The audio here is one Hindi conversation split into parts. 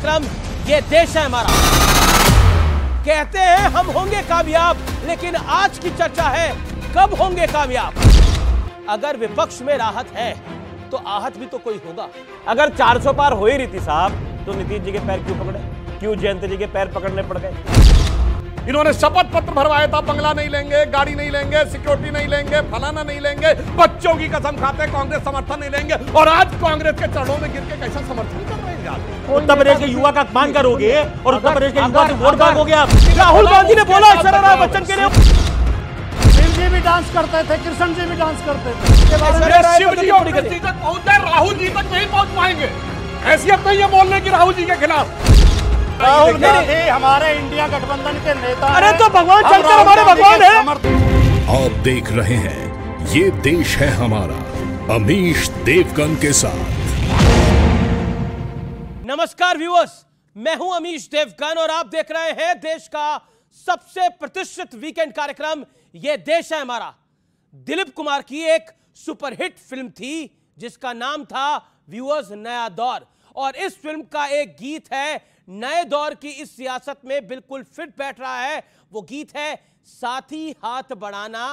विक्रम ये देश है हमारा कहते हैं हम होंगे कामयाब लेकिन आज की चर्चा है कब होंगे कामयाब अगर विपक्ष में राहत है तो आहत भी तो कोई होगा अगर 400 पार हो ही रही थी साहब तो नीतीश जी के पैर क्यों पकड़े क्यों जयंत जी के पैर पकड़ने पड़ गए इन्होंने शपथ पत्र भरवाया था बंगला नहीं लेंगे गाड़ी नहीं लेंगे सिक्योरिटी नहीं लेंगे फलाना नहीं लेंगे बच्चों की कसम खाते कांग्रेस समर्थन नहीं लेंगे और आज कांग्रेस के चरणों में गिर के कैसा समर्थन कर रहे हैं उत्तर प्रदेश के युवा का अपमान करोगे और उत्तर प्रदेश के युवा से वोट मांगोगे आप राहुल गांधी ने बोला शरण बच्चन के लिए डांस करते थे कृष्ण जी भी डांस करते थे राहुल जी तक नहीं पहुंच पाएंगे ऐसी अब नहीं है बोलने की राहुल जी के खिलाफ राहुल गांधी हमारे इंडिया गठबंधन के नेता अरे तो भगवान शंकर हमारे भगवान है आप देख रहे हैं ये देश है हमारा अमीश देवगन के साथ नमस्कार व्यूअर्स मैं हूं अमीश देवगन और आप देख रहे हैं देश का सबसे प्रतिष्ठित वीकेंड कार्यक्रम यह देश है हमारा दिलीप कुमार की एक सुपरहिट फिल्म थी जिसका नाम था व्यूअर्स नया दौर और इस फिल्म का एक गीत है नए दौर की इस सियासत में बिल्कुल फिट बैठ रहा है वो गीत है साथी हाथ बढ़ाना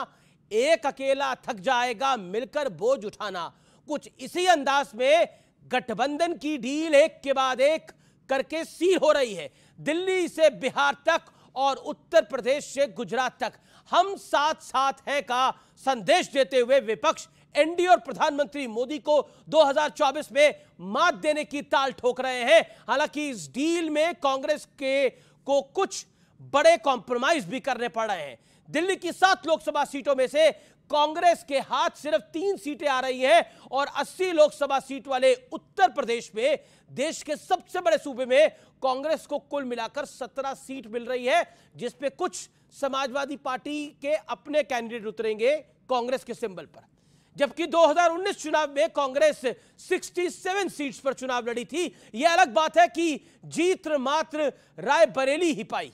एक अकेला थक जाएगा मिलकर बोझ उठाना कुछ इसी अंदाज में गठबंधन की डील एक के बाद एक करके सील हो रही है दिल्ली से बिहार तक और उत्तर प्रदेश से गुजरात तक हम साथ साथ हैं का संदेश देते हुए विपक्ष एनडीए और प्रधानमंत्री मोदी को 2024 में मात देने की ताल ठोक रहे हैं हालांकि इस डील में कांग्रेस के को कुछ बड़े कॉम्प्रोमाइज भी करने पड़ रहे हैं दिल्ली की सात लोकसभा सीटों में से कांग्रेस के हाथ सिर्फ तीन सीटें आ रही हैं और 80 लोकसभा सीट वाले उत्तर प्रदेश में देश के सबसे बड़े सूबे में कांग्रेस को कुल मिलाकर 17 सीट मिल रही है जिसपे कुछ समाजवादी पार्टी के अपने कैंडिडेट उतरेंगे कांग्रेस के सिंबल पर जबकि 2019 चुनाव में कांग्रेस 67 सीट्स पर चुनाव लड़ी थी यह अलग बात है कि जीत मात्र रायबरेली ही पाई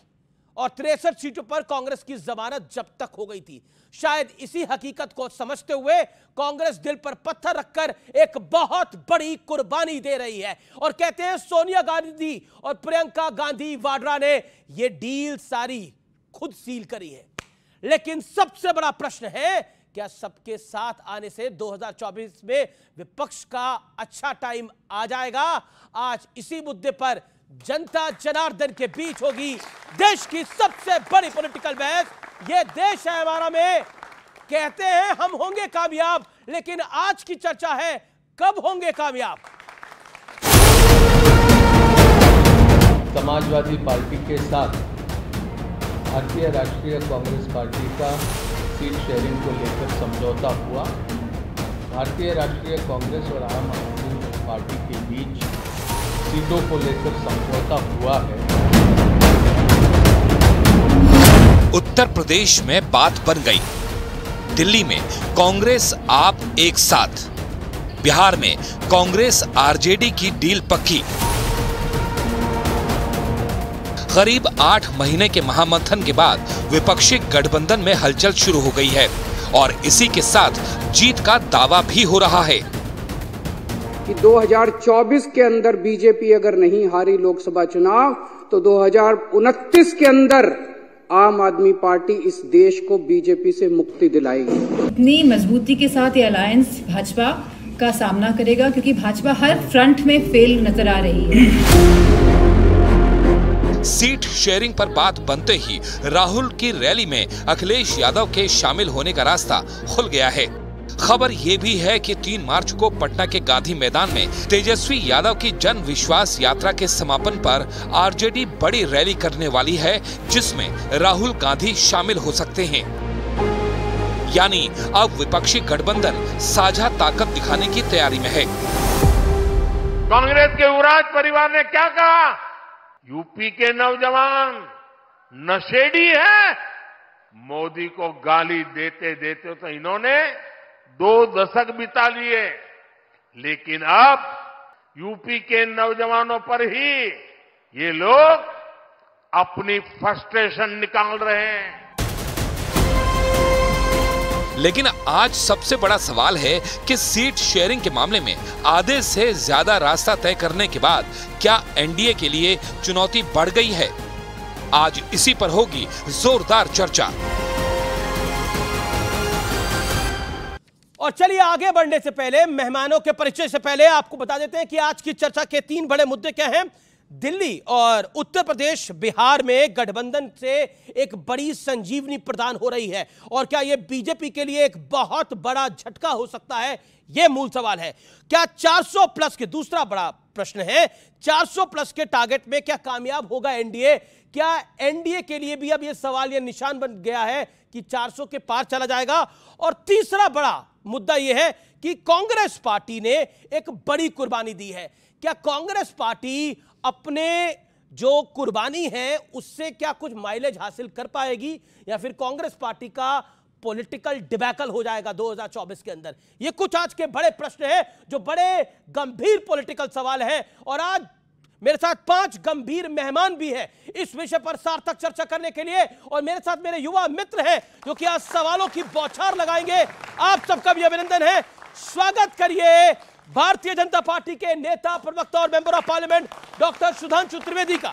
और तिरसठ सीटों पर कांग्रेस की जमानत जब तक हो गई थी शायद इसी हकीकत को समझते हुए कांग्रेस दिल पर पत्थर रखकर एक बहुत बड़ी कुर्बानी दे रही है और कहते हैं सोनिया गांधी और प्रियंका गांधी वाड्रा ने यह डील सारी खुद सील करी है लेकिन सबसे बड़ा प्रश्न है क्या सबके साथ आने से 2024 में विपक्ष का अच्छा टाइम आ जाएगा आज इसी मुद्दे पर जनता जनार्दन के बीच होगी देश की सबसे बड़ी पॉलिटिकल बहस ये देश है हमारा में कहते हैं हम होंगे कामयाब लेकिन आज की चर्चा है कब होंगे कामयाब समाजवादी पार्टी के साथ भारतीय राष्ट्रीय कांग्रेस पार्टी का सीट शेयरिंग को लेकर समझौता हुआ भारतीय राष्ट्रीय कांग्रेस और आम आदमी पार्टी के बीच सीटों को लेकर समझौता हुआ है उत्तर प्रदेश में बात बन गई दिल्ली में कांग्रेस आप एक साथ बिहार में कांग्रेस आरजेडी की डील पक्की करीब आठ महीने के महामंथन के बाद विपक्षी गठबंधन में हलचल शुरू हो गई है और इसी के साथ जीत का दावा भी हो रहा है कि 2024 के अंदर बीजेपी अगर नहीं हारी लोकसभा चुनाव तो दो के अंदर आम आदमी पार्टी इस देश को बीजेपी से मुक्ति दिलाएगी इतनी मजबूती के साथ ये अलायंस भाजपा का सामना करेगा क्योंकि भाजपा हर फ्रंट में फेल नजर आ रही है सीट शेयरिंग पर बात बनते ही राहुल की रैली में अखिलेश यादव के शामिल होने का रास्ता खुल गया है खबर ये भी है कि 3 मार्च को पटना के गांधी मैदान में तेजस्वी यादव की जन विश्वास यात्रा के समापन पर आरजेडी बड़ी रैली करने वाली है जिसमें राहुल गांधी शामिल हो सकते हैं यानी अब विपक्षी गठबंधन साझा ताकत दिखाने की तैयारी में है कांग्रेस के युवराज परिवार ने क्या कहा यूपी के नौजवान नशेड़ी है मोदी को गाली देते देते तो इन्होंने दो दशक बिता लिए लेकिन अब यूपी के नौजवानों पर ही ये लोग अपनी फ्रस्ट्रेशन निकाल रहे हैं लेकिन आज सबसे बड़ा सवाल है कि सीट शेयरिंग के मामले में आधे से ज्यादा रास्ता तय करने के बाद क्या एनडीए के लिए चुनौती बढ़ गई है आज इसी पर होगी जोरदार चर्चा और चलिए आगे बढ़ने से पहले मेहमानों के परिचय से पहले आपको बता देते हैं कि आज की चर्चा के तीन बड़े मुद्दे क्या हैं दिल्ली और उत्तर प्रदेश बिहार में गठबंधन से एक बड़ी संजीवनी प्रदान हो रही है और क्या यह बीजेपी के लिए एक बहुत बड़ा झटका हो सकता है यह मूल सवाल है क्या 400 प्लस के दूसरा बड़ा प्रश्न है 400 प्लस के टारगेट में क्या कामयाब होगा एनडीए क्या एनडीए के लिए भी अब यह सवाल यह निशान बन गया है कि चार के पार चला जाएगा और तीसरा बड़ा मुद्दा यह है कि कांग्रेस पार्टी ने एक बड़ी कुर्बानी दी है क्या कांग्रेस पार्टी अपने जो कुर्बानी है उससे क्या कुछ माइलेज हासिल कर पाएगी या फिर कांग्रेस पार्टी का पॉलिटिकल डिबैकल हो जाएगा 2024 के अंदर ये कुछ आज के बड़े प्रश्न हैं जो बड़े गंभीर पॉलिटिकल सवाल हैं और आज मेरे साथ पांच गंभीर मेहमान भी हैं इस विषय पर सार्थक चर्चा करने के लिए और मेरे साथ मेरे युवा मित्र हैं जो कि आज सवालों की बौछार लगाएंगे आप सबका भी अभिनंदन है स्वागत करिए भारतीय जनता पार्टी के नेता प्रवक्ता और member of parliament doctor Sudhanshu Trivedi का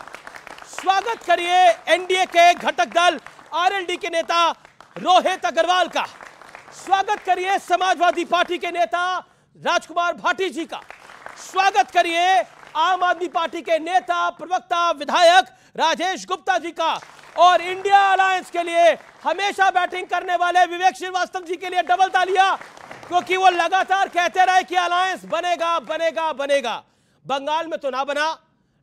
स्वागत करिए एनडीए के घटक दल आरएलडी के नेता रोहित अग्रवाल का स्वागत करिए समाजवादी पार्टी के नेता राजकुमार भाटी जी का स्वागत करिए आम आदमी पार्टी के नेता प्रवक्ता विधायक राजेश गुप्ता जी का और इंडिया अलायंस के लिए हमेशा बैटिंग करने वाले विवेक श्रीवास्तव जी के लिए डबल तालियां क्योंकि वो लगातार कहते रहे कि अलायंस बनेगा बनेगा बनेगा बंगाल में तो ना बना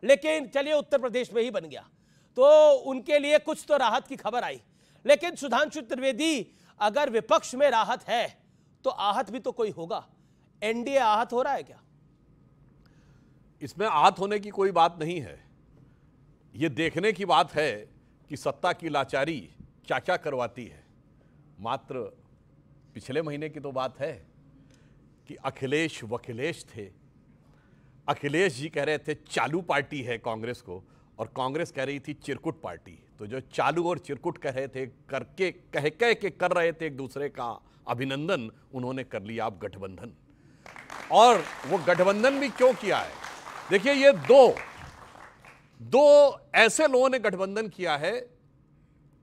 लेकिन चलिए उत्तर प्रदेश में ही बन गया तो उनके लिए कुछ तो राहत की खबर आई लेकिन सुधांशु त्रिवेदी अगर विपक्ष में राहत है तो आहत भी तो कोई होगा एनडीए आहत हो रहा है क्या इसमें आहत होने की कोई बात नहीं है ये देखने की बात है कि सत्ता की लाचारी क्या क्या करवाती है मात्र पिछले महीने की तो बात है कि अखिलेश वखिलेश थे अखिलेश जी कह रहे थे चालू पार्टी है कांग्रेस को और कांग्रेस कह रही थी चिरकुट पार्टी तो जो चालू और चिरकुट कह रहे थे करके कह कह के कर रहे थे एक दूसरे का अभिनंदन उन्होंने कर लिया आप गठबंधन और वो गठबंधन भी क्यों किया है देखिए ये दो दो ऐसे लोगों ने गठबंधन किया है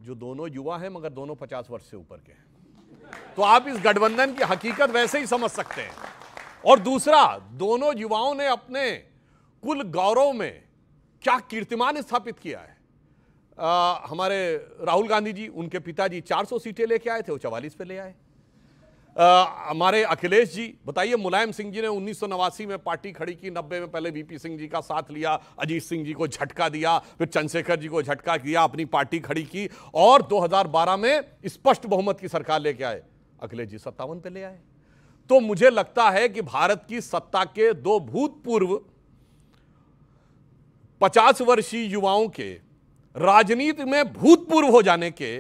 जो दोनों युवा हैं मगर दोनों पचास वर्ष से ऊपर के हैं तो आप इस गठबंधन की हकीकत वैसे ही समझ सकते हैं और दूसरा दोनों युवाओं ने अपने कुल गौरव में क्या कीर्तिमान स्थापित किया है आ, हमारे राहुल गांधी जी उनके पिताजी 400 सीटें लेके आए थे वो चवालीस पे ले आए हमारे अखिलेश जी बताइए मुलायम सिंह जी ने उन्नीस में पार्टी खड़ी की नब्बे में पहले वीपी सिंह जी का साथ लिया अजीत सिंह जी को झटका दिया फिर चंद्रशेखर जी को झटका दिया अपनी पार्टी खड़ी की और 2012 में स्पष्ट बहुमत की सरकार लेके आए अखिलेश जी सत्तावन पे ले आए तो मुझे लगता है कि भारत की सत्ता के दो भूतपूर्व पचास वर्षीय युवाओं के राजनीति में भूतपूर्व हो जाने के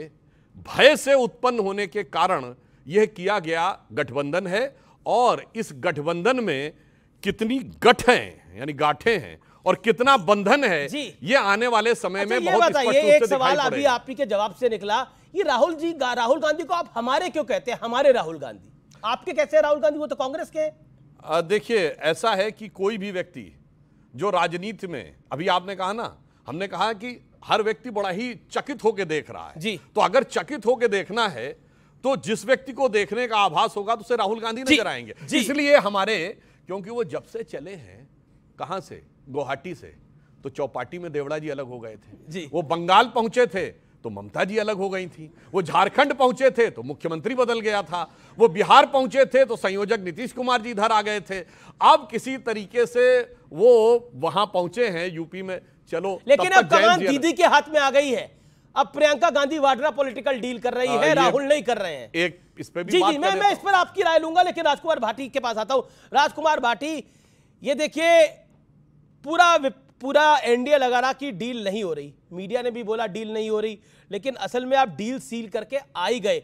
भय से उत्पन्न होने के कारण यह किया गया गठबंधन है और इस गठबंधन में कितनी गठ है यानी गाठे हैं और कितना बंधन है ये आने वाले समय अच्छा में बहुत स्पष्ट रूप से सवाल अभी आप के जवाब से निकला ये राहुल जी गा, राहुल गांधी को आप हमारे क्यों कहते हैं हमारे राहुल गांधी आपके कैसे राहुल गांधी वो तो कांग्रेस के देखिए ऐसा है कि कोई भी व्यक्ति जो राजनीति में अभी आपने कहा ना हमने कहा कि हर व्यक्ति बड़ा ही चकित होकर देख रहा है जी तो अगर चकित होकर देखना है तो जिस व्यक्ति को देखने का आभास होगा तो उसे राहुल गांधी नजर आएंगे इसलिए हमारे क्योंकि वो जब से चले हैं कहां से गुवाहाटी से तो चौपाटी में देवड़ा जी अलग हो गए थे जी वो बंगाल पहुंचे थे तो ममता जी अलग हो गई थी वो झारखंड पहुंचे थे तो मुख्यमंत्री बदल गया था वो बिहार पहुंचे थे तो संयोजक नीतीश कुमार जी इधर आ गए थे अब किसी तरीके से वो वहां पहुंचे हैं यूपी में चलो लेकिन अब दीदी के हाथ में आ गई है अब प्रियंका गांधी वाड्रा पॉलिटिकल डील कर रही हाँ, है राहुल नहीं कर रहे हैं एक इस पे भी जी जी मैं मैं तो। इस पर आपकी राय लूंगा लेकिन राजकुमार भाटी के पास आता हूं राजकुमार भाटी ये देखिए पूरा पूरा एनडीए लगा रहा कि डील नहीं हो रही मीडिया ने भी बोला डील नहीं हो रही लेकिन असल में आप डील सील करके आई गए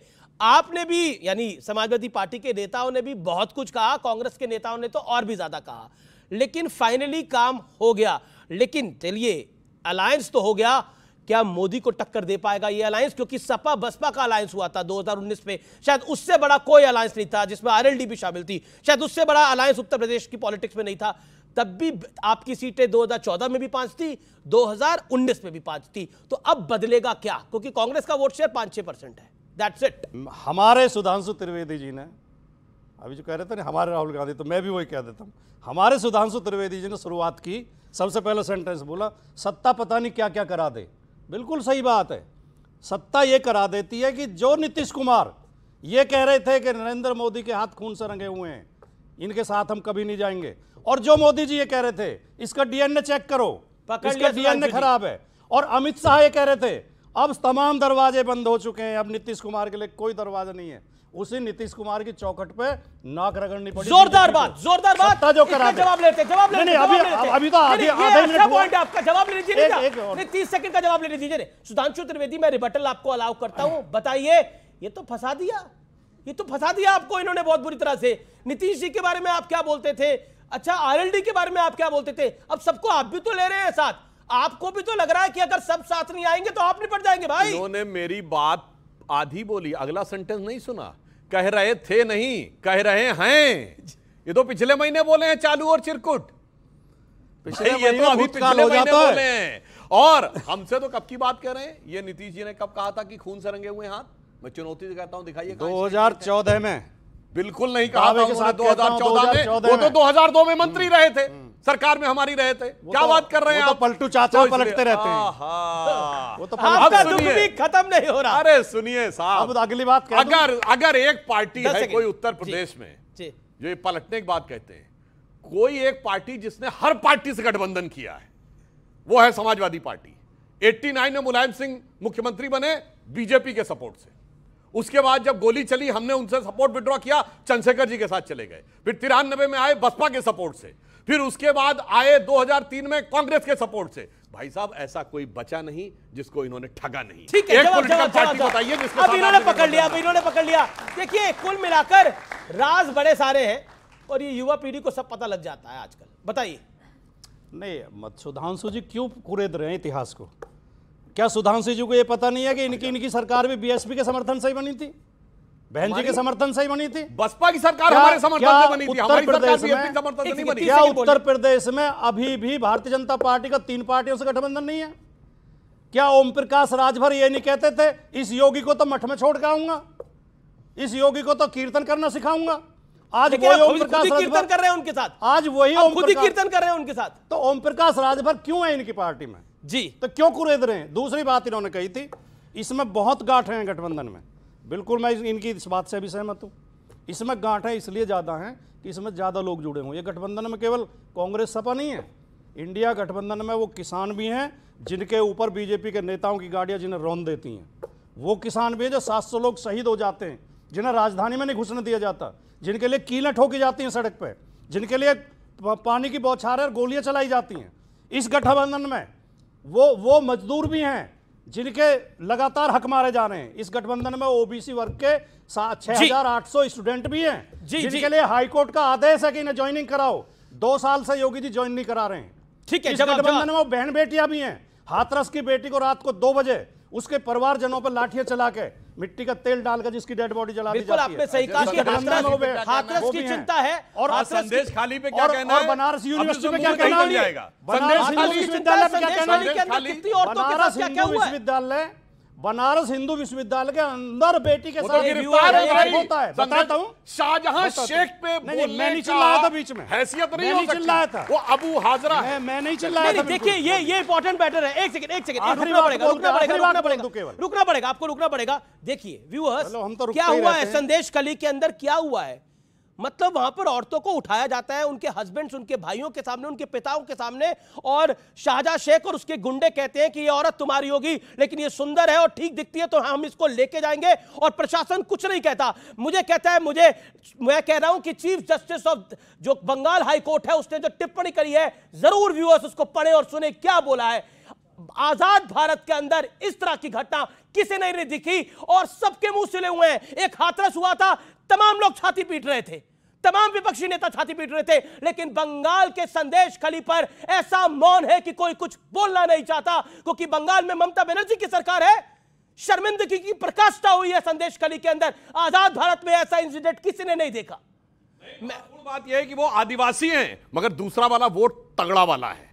आपने भी यानी समाजवादी पार्टी के नेताओं ने भी बहुत कुछ कहा कांग्रेस के नेताओं ने तो और भी ज्यादा कहा लेकिन फाइनली काम हो गया लेकिन चलिए अलायंस तो हो गया क्या मोदी को टक्कर दे पाएगा ये अलायंस क्योंकि सपा बसपा का अलायंस हुआ था 2019 में शायद उससे बड़ा कोई अलायंस नहीं था जिसमें आरएलडी भी शामिल थी शायद उससे बड़ा अलायंस उत्तर प्रदेश की पॉलिटिक्स में नहीं था तब भी आपकी सीटें 2014 में भी पांच थी 2019 में भी पांच थी तो अब बदलेगा क्या क्योंकि कांग्रेस का वोट शेयर पांच छह परसेंट है दैट्स इट हमारे सुधांशु त्रिवेदी जी ने अभी जो कह रहे थे ना हमारे राहुल गांधी तो मैं भी वही कह देता हूं हमारे सुधांशु त्रिवेदी जी ने शुरुआत की सबसे पहला सेंटेंस बोला सत्ता पता नहीं क्या क्या करा दे बिल्कुल सही बात है सत्ता ये करा देती है कि जो नीतीश कुमार ये कह रहे थे कि नरेंद्र मोदी के हाथ खून से रंगे हुए हैं इनके साथ हम कभी नहीं जाएंगे और जो मोदी जी ये कह रहे थे इसका डीएनए चेक करो इसका डीएनए खराब है और अमित शाह ये कह रहे थे अब तमाम दरवाजे बंद हो चुके हैं अब नीतीश कुमार के लिए कोई दरवाजा नहीं है उसी नीतीश कुमार की चौखट पे नाक रगड़नी पड़ी जोरदार बात जोरदार बात जो करा जवाब लेते जवाब लेते अभी अभी तो आधा अच्छा पॉइंट आपका जवाब ले लेने नहीं तीस सेकंड का जवाब लेने दीजिए सुधांशु त्रिवेदी मैं रिबटल आपको अलाउ करता हूं बताइए ये तो फंसा दिया ये तो फंसा दिया आपको इन्होंने बहुत बुरी तरह से नीतीश जी के बारे में आप क्या बोलते थे अच्छा आरएलडी के बारे में आप क्या बोलते थे अब सबको आप भी तो ले रहे हैं साथ आपको भी तो लग रहा है कि अगर सब साथ नहीं आएंगे तो आप निपट जाएंगे भाई उन्होंने मेरी बात आधी बोली अगला सेंटेंस नहीं सुना कह रहे थे नहीं कह रहे हैं ये तो पिछले महीने बोले हैं चालू और चिरकुट पिछले ये तो अभी पिछले महीने बोले हैं और हमसे तो कब की बात कर रहे हैं ये नीतीश जी ने कब कहा था कि खून से रंगे हुए हाथ मैं चुनौती से कहता हूं दिखाइए 2014 में बिल्कुल नहीं कहा था दो हजार चौदह में वो तो दो हजार दो में मंत्री हम्म। रहे थे हम्म। सरकार में हमारी रहे थे क्या तो, बात कर रहे हैं तो आप तो पलटू चाचा पलटते रहते हैं वो तो आपका दुख भी खत्म नहीं हो रहा अरे सुनिए साहब अगली बात अगर अगर एक पार्टी है कोई उत्तर प्रदेश में जो ये पलटने की बात कहते हैं कोई एक पार्टी जिसने हर पार्टी से गठबंधन किया है वो है समाजवादी पार्टी 89 में मुलायम सिंह मुख्यमंत्री बने बीजेपी के सपोर्ट से उसके बाद जब गोली चली हमने उनसे सपोर्ट विड्रॉ किया चंद्रशेखर जी के साथ चले गए फिर तिरानबे में आए बसपा के सपोर्ट से फिर उसके बाद आए 2003 में कांग्रेस के सपोर्ट से भाई साहब ऐसा कोई बचा नहीं जिसको इन्होंने ठगा नहीं ठीक है जवाँ, जवाब जवाँ, जवाँ, जवाँ, अब इन्होंने पकड़ लिया अब इन्होंने पकड़ लिया देखिए कुल मिलाकर राज बड़े सारे हैं और ये युवा पीढ़ी को सब पता लग जाता है आजकल बताइए नहीं मत सुधांशु जी क्यों कुरेद रहे हैं इतिहास को क्या सुधांशु जी को ये पता नहीं है कि इनकी अच्छा। इनकी सरकार भी बीएसपी के समर्थन से ही बनी थी बहन जी के समर्थन से ही बनी थी बसपा की सरकार हमारे समर्थन से बनी थी हमारी सरकार में, समर्थन से नहीं बनी क्या उत्तर प्रदेश में अभी भी भारतीय जनता पार्टी का तीन पार्टियों से गठबंधन नहीं है क्या ओम प्रकाश राजभर ये नहीं कहते थे इस योगी को तो मठ में छोड़ के आऊंगा इस योगी को तो कीर्तन करना सिखाऊंगा आज वही ओम प्रकाश कीर्तन कर रहे हैं उनके साथ आज वही ओम खुद ही कीर्तन कर रहे हैं उनके साथ तो ओम प्रकाश राजभर क्यों है इनकी पार्टी में जी तो क्यों कुरेद रहे हैं दूसरी बात इन्होंने कही थी इसमें बहुत गाठ हैं गठबंधन में बिल्कुल मैं इनकी इस बात से भी सहमत हूँ इसमें गांठ है इसलिए ज़्यादा हैं कि इसमें ज़्यादा लोग जुड़े हों ये गठबंधन में केवल कांग्रेस सपा नहीं है इंडिया गठबंधन में वो किसान भी हैं जिनके ऊपर बीजेपी के नेताओं की गाड़ियाँ जिन्हें रौन देती हैं वो किसान भी हैं जो सात सौ लोग शहीद हो जाते हैं जिन्हें राजधानी में नहीं घुसने दिया जाता जिनके लिए कीलें ठोकी जाती हैं सड़क पर जिनके लिए पानी की बौछारें और गोलियाँ चलाई जाती हैं इस गठबंधन में वो वो मजदूर भी हैं जिनके लगातार हक मारे जा रहे हैं इस गठबंधन में ओबीसी वर्ग के छह हजार आठ सौ स्टूडेंट भी हैं जिनके लिए हाईकोर्ट का आदेश है कि इन्हें ज्वाइनिंग कराओ दो साल से योगी जी ज्वाइन नहीं करा रहे हैं ठीक है इस गठबंधन में बहन बेटियां भी हैं हाथरस की बेटी को रात को दो बजे उसके परिवारजनों पर लाठियां चला के मिट्टी का तेल डालकर जिसकी डेड बॉडी जला दी जाती है सही हाथरस की चिंता है और हाँ, संदेश खाली पे क्या कहना है बनारस यूनिवर्सिटी में क्या कहना है बनारस विश्वविद्यालय बनारस हिंदू विश्वविद्यालय के अंदर बेटी के तो साथ गिरफ्तार होता है बताता हूँ शाहजहां शेख पे नहीं मैं नहीं चिल्लाया था बीच में हैसियत नहीं हो चिल्लाया था वो अबू हाजरा है मैं नहीं चिल्लाया था देखिए ये ये इंपॉर्टेंट मैटर है एक सेकंड एक सेकंड रुकना पड़ेगा रुकना पड़ेगा रुकना पड़ेगा आपको रुकना पड़ेगा देखिए व्यूअर्स तो क्या हुआ है संदेश कली के अंदर क्या हुआ है मतलब वहां पर औरतों को उठाया जाता है उनके हस्बैंड्स उनके भाइयों के सामने उनके पिताओं के सामने और शाहजहा शेख और उसके गुंडे कहते हैं कि ये औरत तुम्हारी होगी लेकिन ये सुंदर है और ठीक दिखती है तो हम इसको लेके जाएंगे और प्रशासन कुछ नहीं कहता मुझे कहता है मुझे मैं कह रहा हूं कि चीफ जस्टिस ऑफ जो बंगाल हाईकोर्ट है उसने जो टिप्पणी करी है जरूर व्यूअर्स उसको पढ़े और सुने क्या बोला है आजाद भारत के अंदर इस तरह की घटना किसी नहीं दिखी और सबके मुंह सिले हुए हैं एक हाथरस हुआ था तमाम लोग छाती पीट रहे थे तमाम विपक्षी नेता छाती पीट रहे थे लेकिन बंगाल के संदेश खली पर ऐसा मौन है कि कोई कुछ बोलना नहीं चाहता क्योंकि बंगाल में ममता बनर्जी की सरकार है शर्मिंदगी की प्रकाशता हुई है संदेश खली के अंदर आजाद भारत में ऐसा इंसिडेंट किसी ने नहीं देखा नहीं, बात यह है कि वो आदिवासी हैं मगर दूसरा वाला वोट तगड़ा वाला है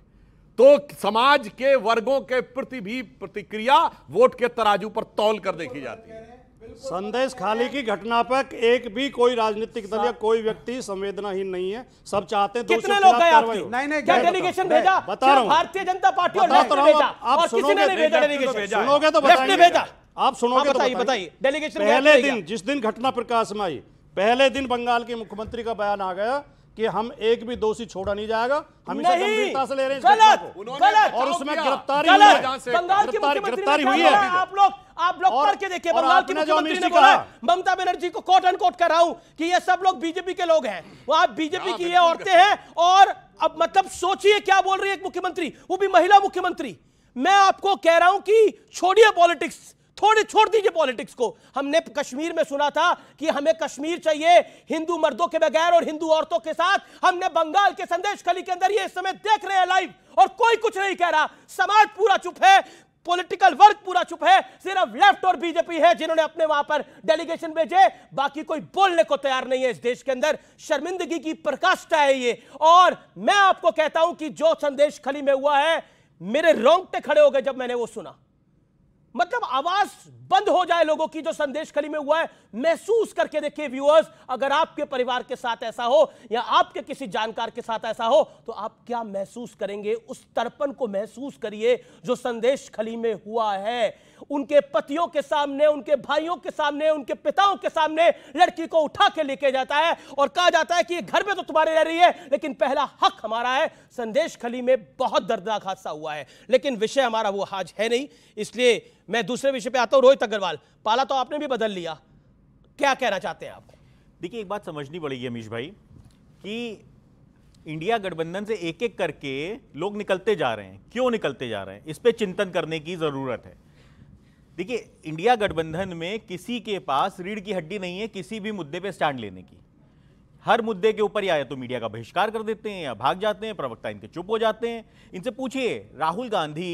तो समाज के वर्गों के प्रति भी प्रतिक्रिया वोट के तराजू पर तौल कर देखी जाती है संदेश खाली की घटना पर एक भी कोई राजनीतिक दल या कोई व्यक्ति संवेदनाहीन नहीं है सब चाहते हैं कितने लोग गए आपके नहीं नहीं क्या डेलीगेशन भेजा बता रहा हूँ भारतीय जनता पार्टी और लेफ्ट तो तो भेजा आप सुनोगे भेजा डेलीगेशन सुनोगे तो भेजा आप सुनोगे बताइए बताइए डेलीगेशन पहले दिन जिस दिन घटना प्रकाश में आई पहले दिन बंगाल के मुख्यमंत्री का बयान आ गया कि हम एक भी दोषी छोड़ा नहीं जाएगा हम इसे गंभीरता से ले रहे हैं गलत, गलत, और उसमें गिरफ्तारी गिरफ्तारी हुई है आप लोग आप लोग पढ़ के देखिए बंगाल की मुख्यमंत्री ने बोला ममता बनर्जी को कोट एंड कोट कर रहा हूं कि ये सब लोग बीजेपी के लोग हैं वहां बीजेपी की ये औरतें हैं और अब मतलब सोचिए क्या बोल रही है मुख्यमंत्री वो भी महिला मुख्यमंत्री मैं आपको कह रहा हूं कि छोड़िए पॉलिटिक्स थोड़ी छोड़ दीजिए पॉलिटिक्स को हमने कश्मीर में सुना था कि हमें कश्मीर चाहिए हिंदू मर्दों के बगैर और हिंदू औरतों के साथ हमने बंगाल के संदेश खली के अंदर ये समय देख रहे हैं लाइव और कोई कुछ नहीं कह रहा समाज पूरा चुप है पॉलिटिकल वर्ग पूरा चुप है सिर्फ लेफ्ट और बीजेपी है जिन्होंने अपने वहां पर डेलीगेशन भेजे बाकी कोई बोलने को तैयार नहीं है इस देश के अंदर शर्मिंदगी की प्रकाष्ठा है ये और मैं आपको कहता हूं कि जो संदेश खली में हुआ है मेरे रोंगटे खड़े हो गए जब मैंने वो सुना मतलब आवाज बंद हो जाए लोगों की जो संदेश खली में हुआ है महसूस करके देखिए व्यूअर्स अगर आपके परिवार के साथ ऐसा हो या आपके किसी जानकार के साथ ऐसा हो तो आप क्या महसूस करेंगे उस तर्पण को महसूस करिए जो संदेश खली में हुआ है उनके पतियों के सामने उनके भाइयों के सामने उनके पिताओं के सामने लड़की को उठा के लेके जाता है और कहा जाता है कि घर में तो तुम्हारे रह रही है लेकिन पहला हक हमारा है संदेश खली में बहुत दर्दनाक हादसा हुआ है लेकिन विषय हमारा वो आज है नहीं इसलिए मैं दूसरे विषय पे आता हूं रोहित मोहित अग्रवाल पाला तो आपने भी बदल लिया क्या कहना चाहते हैं आप देखिए एक बात समझनी पड़ेगी अमीश भाई कि इंडिया गठबंधन से एक एक करके लोग निकलते जा रहे हैं क्यों निकलते जा रहे हैं इस पर चिंतन करने की ज़रूरत है देखिए इंडिया गठबंधन में किसी के पास रीढ़ की हड्डी नहीं है किसी भी मुद्दे पे स्टैंड लेने की हर मुद्दे के ऊपर या तो मीडिया का बहिष्कार कर देते हैं या भाग जाते हैं प्रवक्ता इनके चुप हो जाते हैं इनसे पूछिए राहुल गांधी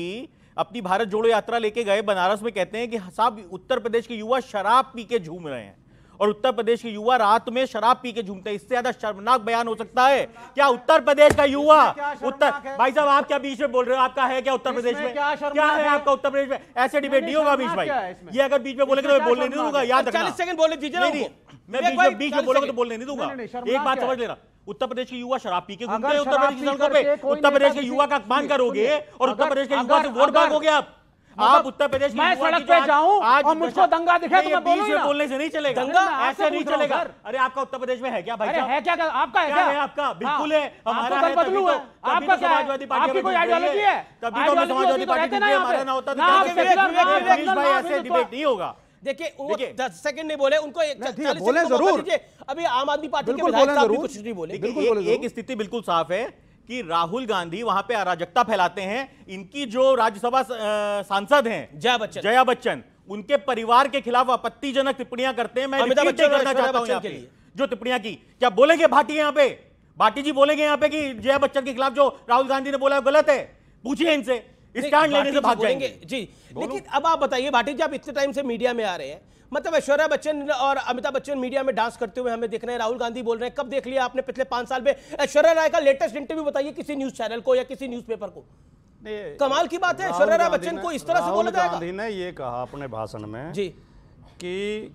अपनी भारत जोड़ो यात्रा लेके गए बनारस में कहते हैं कि साहब उत्तर प्रदेश के युवा शराब पी के झूम रहे हैं और उत्तर प्रदेश के युवा रात में शराब पी के झूमते हैं इससे ज्यादा शर्मनाक बयान हो सकता है क्या उत्तर प्रदेश का युवा उत्तर भाई साहब आप क्या बीच में बोल रहे हो आपका है क्या उत्तर प्रदेश में क्या है आपका उत्तर प्रदेश में ऐसे डिबेट नहीं होगा बीच भाई ये अगर बीच में बोलेगा तो मैं बोलने नहीं दूंगा याद रखना सेकंड बोले दीजिए मैं बीच में बोलेगा तो बोलने नहीं दूंगा एक बात समझ लेना उत्तर प्रदेश के युवा शराब पी के घूमते हैं उत्तर प्रदेश की सड़कों पे उत्तर प्रदेश के युवा का अपमान करोगे और मतलब उत्तर प्रदेश के युवा से वोट मांगोगे आप आप उत्तर प्रदेश की मैं सड़क पे जाऊं और मुझको अच्छा, दंगा दिखे तो मैं बोलूं ना बोलने से नहीं चलेगा दंगा ऐसे नहीं चलेगा अरे आपका उत्तर प्रदेश में है क्या भाई अरे है क्या आपका है क्या है आपका हाँ। बिल्कुल है हमारा है बदलू तो- है तो आपका समाजवादी पार्टी कोई आइडियोलॉजी है कभी तो समाजवादी पार्टी में तो हमारा ना होता तो भाई ऐसे डिबेट नहीं होगा देखिए वो सेकंड नहीं बोले उनको बोले जरूर अभी आम आदमी पार्टी के विधायक कुछ नहीं बोले एक स्थिति बिल्कुल साफ है कि राहुल गांधी वहां पे अराजकता फैलाते हैं इनकी जो राज्यसभा सांसद हैं जया बच्चन जया बच्चन उनके परिवार के खिलाफ आपत्तिजनक टिप्पणियां करते हैं मैं बच्चन करना चाहता हूं पे जो टिप्पणियां की क्या बोलेंगे भाटी यहाँ पे भाटी जी बोलेंगे यहाँ पे कि जया बच्चन के खिलाफ जो राहुल गांधी ने बोला गलत है पूछिए इनसे स्टैंड लेने से भाग जाएंगे जी लेकिन अब आप बताइए भाटी जी आप इतने टाइम से मीडिया में आ रहे हैं मतलब ऐश्वर्या बच्चन और अमिताभ बच्चन मीडिया में डांस करते हुए हमें देख रहे हैं राहुल गांधी बोल रहे हैं कब देख लिया आपने पिछले पांच साल में ऐश्वर्या राय का लेटेस्ट इंटरव्यू बताइए किसी न्यूज चैनल को या किसी न्यूज को कमाल की बात है ऐश्वर्या राय बच्चन को इस तरह से बोला जाएगा गांधी ने ये कहा अपने भाषण में जी कि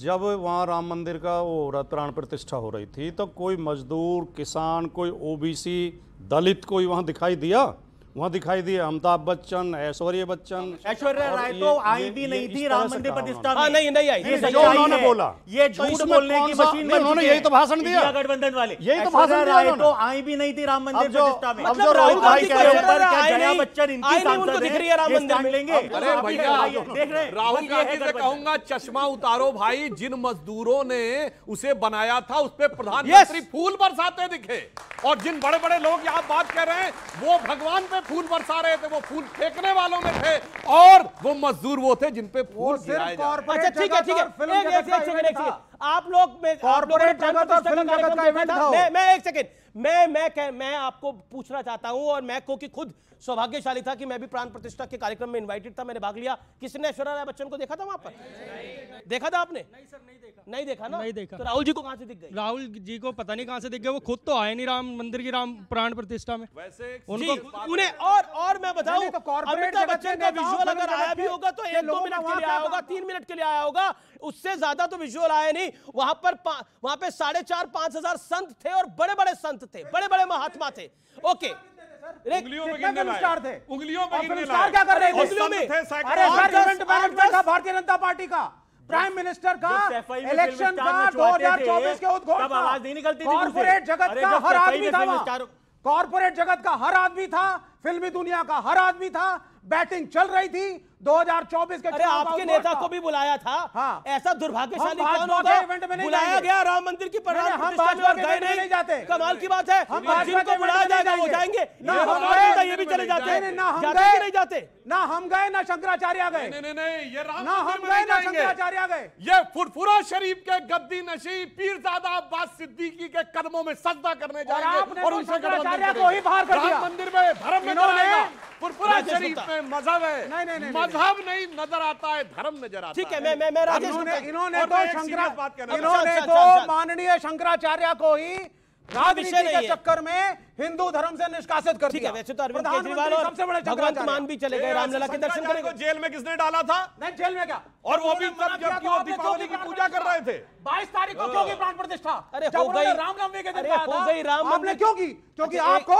जब वहाँ राम मंदिर का वो हो प्राण प्रतिष्ठा हो रही थी तो कोई मजदूर किसान कोई ओबीसी दलित कोई वहाँ दिखाई दिया वहाँ दिखाई दिए अमिताभ बच्चन ऐश्वर्या बच्चन ऐश्वर्या राय तो आई भी नहीं थी राम मंदिर प्रतिष्ठा नहीं नहीं आई ये जो उन्होंने बोला ये झूठ बोलने की मशीन उन्होंने यही तो भाषण दिया गठबंधन वाले यही तो भाषण दिया तो आई भी नहीं थी राम मंदिर प्रतिष्ठा में जो मतलब राहुल गांधी के ऊपर जया बच्चन इनकी सांसद दिख रही है राम मंदिर मिलेंगे अरे भैया देख रहे राहुल गांधी से कहूंगा चश्मा उतारो भाई जिन मजदूरों ने उसे बनाया था उस पर प्रधानमंत्री फूल बरसाते दिखे और जिन बड़े बड़े लोग यहाँ बात कर रहे हैं वो भगवान पे फूल बरसा रहे थे वो फूल फेंकने वालों में थे और वो मजदूर वो थे जिनपे फूल अच्छा ठीक है ठीक है आप लोग मैं मैं एक मैं मैं मैं आपको पूछना चाहता हूं और मैं क्योंकि खुद सौभाग्यशाली था कि मैं भी प्राण प्रतिष्ठा के कार्यक्रम में इन्वाइटेड था मैंने भाग लिया किसने ऐश्वर्या राय बच्चन को देखा था वहां पर देखा था आपने नहीं सर नहीं देखा नहीं देखा ना नहीं देखा तो राहुल जी को कहाँ से दिख गए राहुल जी को पता नहीं कहाँ से दिख गए वो खुद तो आए नहीं राम मंदिर की राम प्राण प्रतिष्ठा में वैसे उनको उन्हें और और मैं बताऊं तो अमिताभ बच्चन का विजुअल अगर आया भी होगा तो एक दो मिनट के लिए आया होगा तीन मिनट के लिए आया होगा उससे ज्यादा तो विजुअल आया नहीं वहां पर वहां पे साढ़े चार पांच संत थे और बड़े बड़े संत थे बड़े बड़े महात्मा थे ओके उंगलियों भारतीय जनता पार्टी का प्राइम मिनिस्टर का इलेक्शन का दो हजार चौबीस के उद्घोषण कॉर्पोरेट जगत का हर आदमी था कॉर्पोरेट जगत का हर आदमी था फिल्मी दुनिया का हर आदमी था बैटिंग चल रही थी 2024 के अरे आपके नेता को भी बुलाया था हाँ। ऐसा दुर्भाग्यशाली कौन होगा बुलाया गया राम मंदिर की हम गए नहीं जाते कमाल की बात है जिनको बुलाया जाएगा वो जाएंगे ना हम गए ये भी चले जाते हैं ना हम गए नहीं जाते ना हम गए ना शंकराचार्य गए ना हम गए ना शंकराचार्य गए ये फुरफुरा शरीफ के गद्दी नशी पीर दादा अब्बास सिद्दीकी के कदमों में सजदा करने जाएंगे और तो उनसे शंकराचार्य को ही बाहर कर दिया मंदिर में धर्म में फुरफुरा शरीफ में मजहब है नहीं नहीं नहीं मजहब नहीं नजर आता है धर्म नजर आता ठीक है मैं मैं राजेश इन्होंने तो शंकरा अच्छा, इन्होंने अच्छा, तो अच्छा, माननीय शंकराचार्य को ही राजनीति के चक्कर में हिंदू धर्म से निष्कासित कर दिया वैसे तो अरविंद केजरीवाल और सबसे बड़े भगवंत मान भी चले गए रामलला के दर्शन करने को जेल में किसने डाला था नहीं जेल में क्या और वो भी तब जबकि वो दीपावली की पूजा कर रहे थे 22 तारीख को हाँ। क्यों की प्राण प्रतिष्ठा अरे हो गई रामनवमी के दिन हो गई राम आपने क्यों की क्योंकि आपको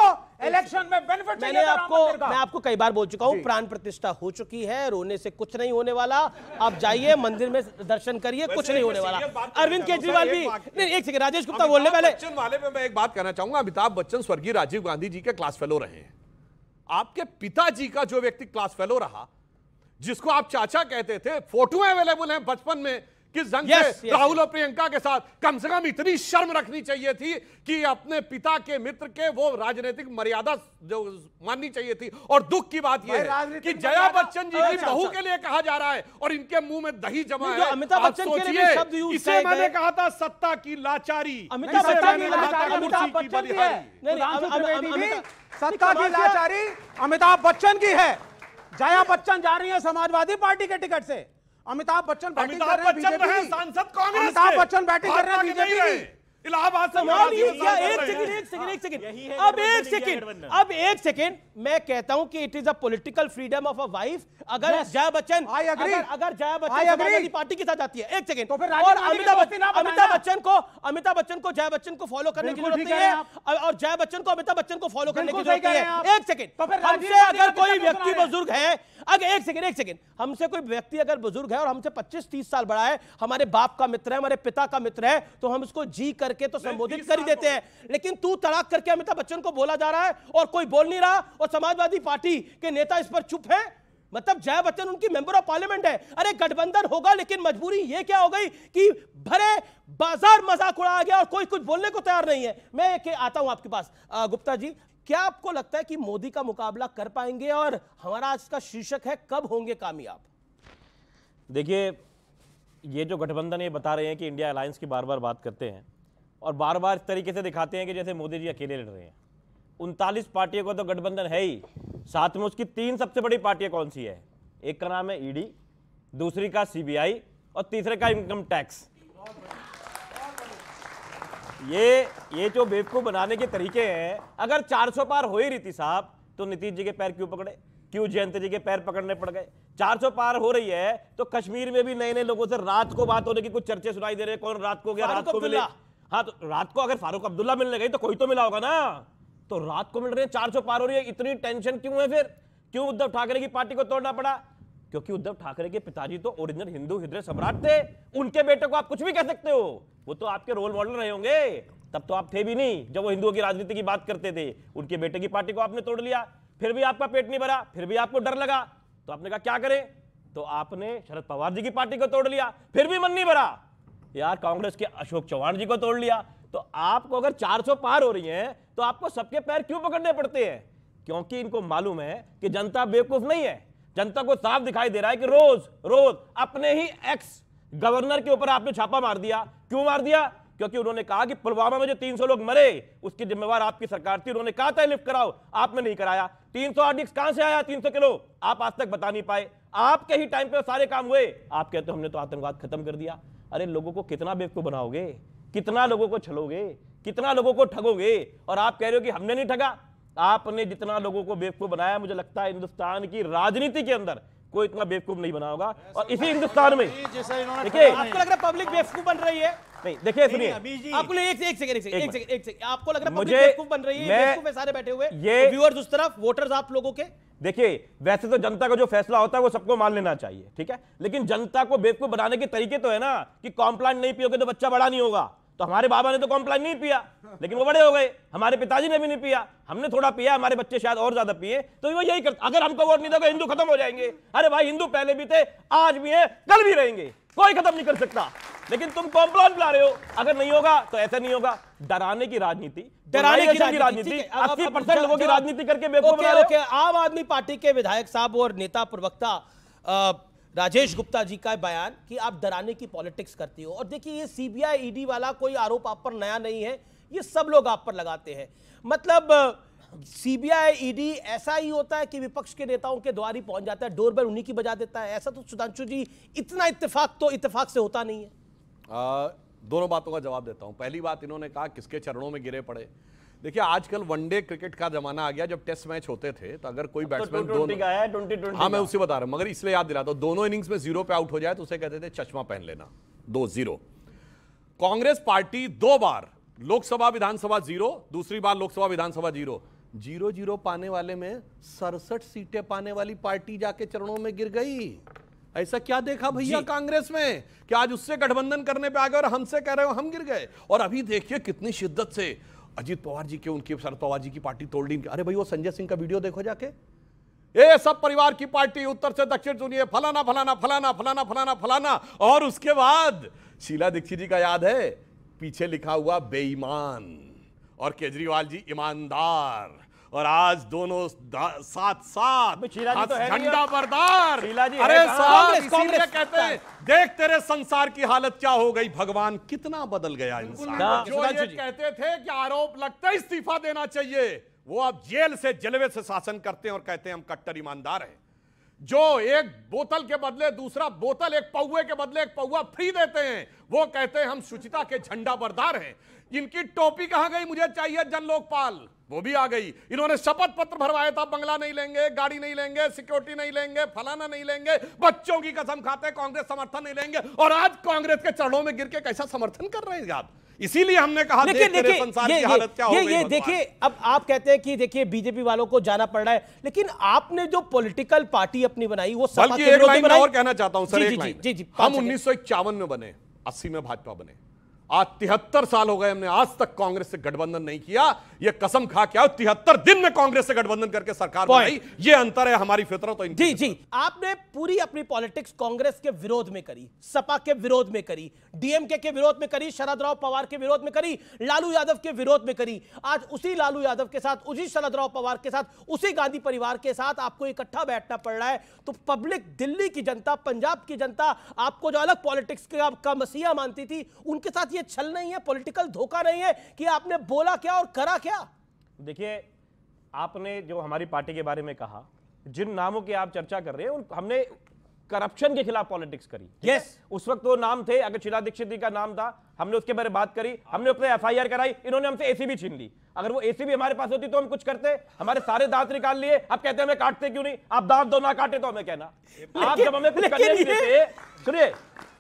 इलेक्शन में बेनिफिट मैंने आपको मैं आपको कई बार बोल चुका हूँ प्राण प्रतिष्ठा हो चुकी है रोने से कुछ नहीं होने वाला आप जाइए मंदिर में दर्शन करिए कुछ नहीं होने वाला अरविंद केजरीवाल भी एक सेकंड राजेश गुप्ता बोलने वाले वाले में मैं एक बात कहना चाहूंगा अमिताभ बच्चन स्वर्गीय कि राजीव गांधी जी के क्लास फेलो रहे हैं आपके पिताजी का जो व्यक्ति क्लास फेलो रहा जिसको आप चाचा कहते थे फोटो अवेलेबल हैं बचपन में किस जंग yes, से yes, राहुल और प्रियंका के साथ कम से कम इतनी शर्म रखनी चाहिए थी कि अपने पिता के मित्र के वो राजनीतिक मर्यादा जो माननी चाहिए थी और दुख की बात यह है कि जया बच्चन जी की अच्छा, बहू अच्छा। के लिए कहा जा रहा है और इनके मुंह में दही जमा है अमिताभ बच्चन के लिए शब्द यूज इसे मैंने कहा था सत्ता की लाचारी अमिताभ बच्चन की लाचारी सत्ता की लाचारी अमिताभ बच्चन की है जया बच्चन जा रही है समाजवादी पार्टी के टिकट से अमिताभ बच्चन अमिताभ बच्चन तो सांसद कांग्रेस अमिताभ बच्चन बैटिंग कर रहे हैं बीजेपी इलाहाबाद से क्या एक सेकंड एक सेकंड एक सेकंड अब एक सेकंड अब एक सेकंड मैं कहता हूं कि it is a political freedom of a wife अगर जया बच्चन अगर अगर जया बच्चन समाजवादी पार्टी के साथ आती है एक सेकंड तो फिर और अमिताभ बच्चन अमिताभ बच्चन को अमिताभ बच्चन को जया बच्चन को फॉलो करने की जरूरत है और जया बच्चन को अमिताभ बच्चन को फॉलो करने की जरूरत है एक सेकंड तो हमसे अगर कोई व्यक्ति बुजुर्ग है अगर एक सेकंड एक सेकंड हमसे कोई व्यक्ति अगर बुजुर्ग है और हमसे पच्चीस तीस साल बड़ा है हमारे बाप का मित्र है हमारे पिता का मित्र है तो हम उसको जी कर करके तो संबोधित कर ही देते हैं लेकिन तू तलाक करके अमिताभ बच्चन को बोला जा रहा है और कोई बोल नहीं रहा और समाजवादी पार्टी के नेता इस पर चुप है मतलब जया बच्चन उनकी मेंबर ऑफ पार्लियामेंट है अरे गठबंधन होगा लेकिन मजबूरी ये क्या हो गई कि भरे बाजार मजाक उड़ाया गया और कोई कुछ बोलने को तैयार नहीं है मैं एक आता हूं आपके पास गुप्ता जी क्या आपको लगता है कि मोदी का मुकाबला कर पाएंगे और हमारा आज का शीर्षक है कब होंगे कामयाब देखिए ये जो गठबंधन ये बता रहे हैं कि इंडिया अलायंस की बार बार बात करते हैं और बार बार इस तरीके से दिखाते हैं कि जैसे मोदी जी अकेले लड़ रहे हैं उनतालीस पार्टियों का तो गठबंधन है ही साथ में उसकी तीन सबसे बड़ी पार्टियाँ कौन सी है एक का नाम है ईडी दूसरी का सीबीआई और तीसरे का इनकम टैक्स ये ये जो बेवकूफ़ बनाने के तरीके हैं अगर 400 पार हो ही रही थी साहब तो नीतीश जी के पैर क्यों पकड़े क्यों जयंत जी के पैर पकड़ने पड़ गए 400 पार हो रही है तो कश्मीर में भी नए नए लोगों से रात को बात होने की कुछ चर्चे सुनाई दे रहे हैं कौन रात को गया रात को मिला हाँ तो रात को अगर फारूक अब्दुल्ला मिलने गई तो कोई तो मिला होगा ना तो रात को मिल रही है चार सौ पार हो रही है इतनी टेंशन क्यों है फिर क्यों उद्धव ठाकरे की पार्टी को तोड़ना पड़ा क्योंकि उद्धव ठाकरे के पिताजी तो ओरिजिनल हिंदू हृदय सम्राट थे उनके बेटे को आप कुछ भी कह सकते हो वो तो आपके रोल मॉडल रहे होंगे तब तो आप थे भी नहीं जब वो हिंदुओं की राजनीति की बात करते थे उनके बेटे की पार्टी को आपने तोड़ लिया फिर भी आपका पेट नहीं भरा फिर भी आपको डर लगा तो आपने कहा क्या करें तो आपने शरद पवार जी की पार्टी को तोड़ लिया फिर भी मन नहीं भरा यार कांग्रेस के अशोक चौहान जी को तोड़ लिया तो आपको अगर 400 पार हो रही हैं तो आपको सबके पैर क्यों पकड़ने पड़ते हैं क्योंकि इनको मालूम है कि जनता बेवकूफ नहीं है जनता को साफ दिखाई दे रहा है कि रोज रोज अपने ही एक्स गवर्नर के ऊपर आपने छापा मार दिया क्यों मार दिया क्योंकि उन्होंने कहा कि पुलवामा में जो 300 लोग मरे उसकी जिम्मेवार आपकी सरकार थी उन्होंने कहा था लिफ्ट कराओ आपने नहीं कराया 300 सौ आर्डिक्स कहां से आया 300 किलो आप आज तक बता नहीं पाए आपके ही टाइम पे सारे काम हुए आप कहते हमने तो आतंकवाद खत्म कर दिया अरे लोगों को कितना बेवकूफ़ बनाओगे कितना लोगों को छलोगे कितना लोगों को ठगोगे और आप कह रहे हो कि हमने नहीं ठगा आपने जितना लोगों को बेवकूफ़ बनाया मुझे लगता है हिंदुस्तान की राजनीति के अंदर कोई इतना बेवकूफ नहीं बना होगा और इसी हिंदुस्तान में देखिए आपको लग रहा है पब्लिक बेवकूफ बन रही है नहीं देखिए सुनिए आपको एक एक सेकंड एक सेकंड एक सेकंड एक सेकंड आपको लग रहा है पब्लिक बेवकूफ बन रही है बेवकूफ में सारे बैठे हुए ये व्यूअर्स उस तरफ वोटर्स आप लोगों के देखिए वैसे तो जनता का जो फैसला होता है वो सबको मान लेना चाहिए ठीक है लेकिन जनता को बेवकूफ बनाने के तरीके तो है ना कि कॉम्प्लान नहीं पियोगे तो बच्चा बड़ा नहीं होगा तो हमारे बाबा ने तो कॉम्प्लान नहीं पिया लेकिन वो बड़े हो गए हमारे पिताजी ने भी नहीं पिया हमने थोड़ा पिया हमारे बच्चे शायद और ज्यादा पिए तो वो यही करते अगर हमको वोट नहीं दोगे हिंदू खत्म हो जाएंगे अरे भाई हिंदू पहले भी थे आज भी है कल भी रहेंगे कोई खत्म नहीं कर सकता लेकिन तुम कॉम्प्लान बुला रहे हो अगर नहीं होगा तो ऐसा नहीं होगा डराने की राजनीति डराने तो की राजनीति अस्सी परसेंट लोगों की राजनीति करके आम आदमी पार्टी के विधायक साहब और नेता प्रवक्ता राजेश गुप्ता जी का बयान कि आप डराने की पॉलिटिक्स करती हो और देखिए ये सीबीआई ईडी e वाला कोई आरोप आप पर नया नहीं है ये सब लोग आप पर लगाते हैं मतलब सीबीआई ईडी e ऐसा ही होता है कि विपक्ष के नेताओं के द्वार ही पहुंच जाता है डोरबेल उन्हीं की बजा देता है ऐसा तो सुधांशु जी इतना इतफाक तो इतफाक से होता नहीं है आ, दोनों बातों का जवाब देता हूं पहली बात इन्होंने कहा किसके चरणों में गिरे पड़े देखिए आजकल वनडे क्रिकेट का जमाना आ गया जब टेस्ट मैच होते थे तो अगर कोई बैट्समैन तो दो हाँ मैं उसे बता रहा हूं मगर इसलिए याद दिलाता दो दोनों इनिंग्स में जीरो पे आउट हो जाए तो उसे कहते थे चश्मा पहन लेना दो जीरो कांग्रेस पार्टी दो बार लोकसभा विधानसभा जीरो दूसरी बार Lok Sabha Vidhan Sabha zero zero zero पाने वाले में सड़सठ सीटें पाने वाली पार्टी जाके चरणों में गिर गई ऐसा क्या देखा भैया कांग्रेस में कि आज उससे गठबंधन करने पे आ गए और हमसे कह रहे हो हम गिर गए और अभी देखिए कितनी शिद्दत से अजीत पवार जी के उनकी शरद पवार जी की पार्टी तोड़ ली अरे भाई वो संजय सिंह का वीडियो देखो जाके ये सब परिवार की पार्टी उत्तर से दक्षिण चुनिए फलाना फलाना फलाना फलाना फलाना फलाना और उसके बाद शीला दीक्षित जी का याद है पीछे लिखा हुआ बेईमान और केजरीवाल जी ईमानदार और आज दोनों साथ साथ तो झंडा बरदार अरे साहब कहते हैं देख तेरे संसार की हालत क्या हो गई भगवान कितना बदल गया इंसान हाँ। जो ये कहते थे कि आरोप लगता है इस्तीफा देना चाहिए वो अब जेल से जलवे से शासन करते हैं और कहते हैं हम कट्टर ईमानदार हैं जो एक बोतल के बदले दूसरा बोतल एक पौवे के बदले एक पौवा फ्री देते हैं वो कहते हैं हम शुचिता के झंडा बरदार हैं इनकी टोपी कहां गई मुझे चाहिए जन लोकपाल वो भी आ गई इन्होंने शपथ पत्र भरवाया था बंगला नहीं लेंगे गाड़ी नहीं लेंगे सिक्योरिटी नहीं लेंगे फलाना नहीं लेंगे बच्चों की कसम खाते कांग्रेस समर्थन नहीं लेंगे और आज कांग्रेस के चरणों में गिर के कैसा समर्थन कर रहे हैं आप इसीलिए हमने कहा देखे, संसार ये ये, ये, ये देखिए अब आप कहते हैं कि देखिए बीजेपी वालों को जाना पड़ रहा है लेकिन आपने जो पॉलिटिकल पार्टी अपनी बनाई वो बल्कि एक और कहना चाहता हूं सर जी जी जी हम उन्नीस में बने अस्सी में भाजपा बने आज तिहत्तर साल हो गए हमने आज तक कांग्रेस से गठबंधन नहीं किया ये कसम खा के आओ तिहत्तर दिन में कांग्रेस से गठबंधन करके सरकार बनाई ये अंतर है हमारी फितरत तो जी जी आपने पूरी अपनी पॉलिटिक्स कांग्रेस के विरोध में करी सपा के विरोध में करी डीएमके के विरोध में करी शरद राव पवार के विरोध में करी लालू यादव के विरोध में करी आज उसी लालू यादव के साथ उसी शरद राव पवार के साथ उसी गांधी परिवार के साथ आपको इकट्ठा बैठना पड़ रहा है तो पब्लिक दिल्ली की जनता पंजाब की जनता आपको जो अलग पॉलिटिक्स का मसीहा मानती थी उनके साथ ये ये छल नहीं है पॉलिटिकल धोखा नहीं है कि आपने बोला क्या और करा क्या देखिए आपने जो हमारी पार्टी के बारे में कहा जिन नामों की आप चर्चा कर रहे हैं हमने करप्शन के खिलाफ पॉलिटिक्स करी यस yes. उस वक्त वो नाम थे अगर शीला दीक्षित जी का नाम था हमने उसके बारे में बात करी हमने अपने एफ कराई इन्होंने हमसे एसीबी छीन ली अगर वो एसीबी हमारे पास होती तो हम कुछ करते हमारे सारे दांत निकाल लिए आप कहते हैं हमें काटते क्यों नहीं आप दांत दो ना काटे तो हमें कहना आप जब हमें कुछ करने नहीं देते सुनिए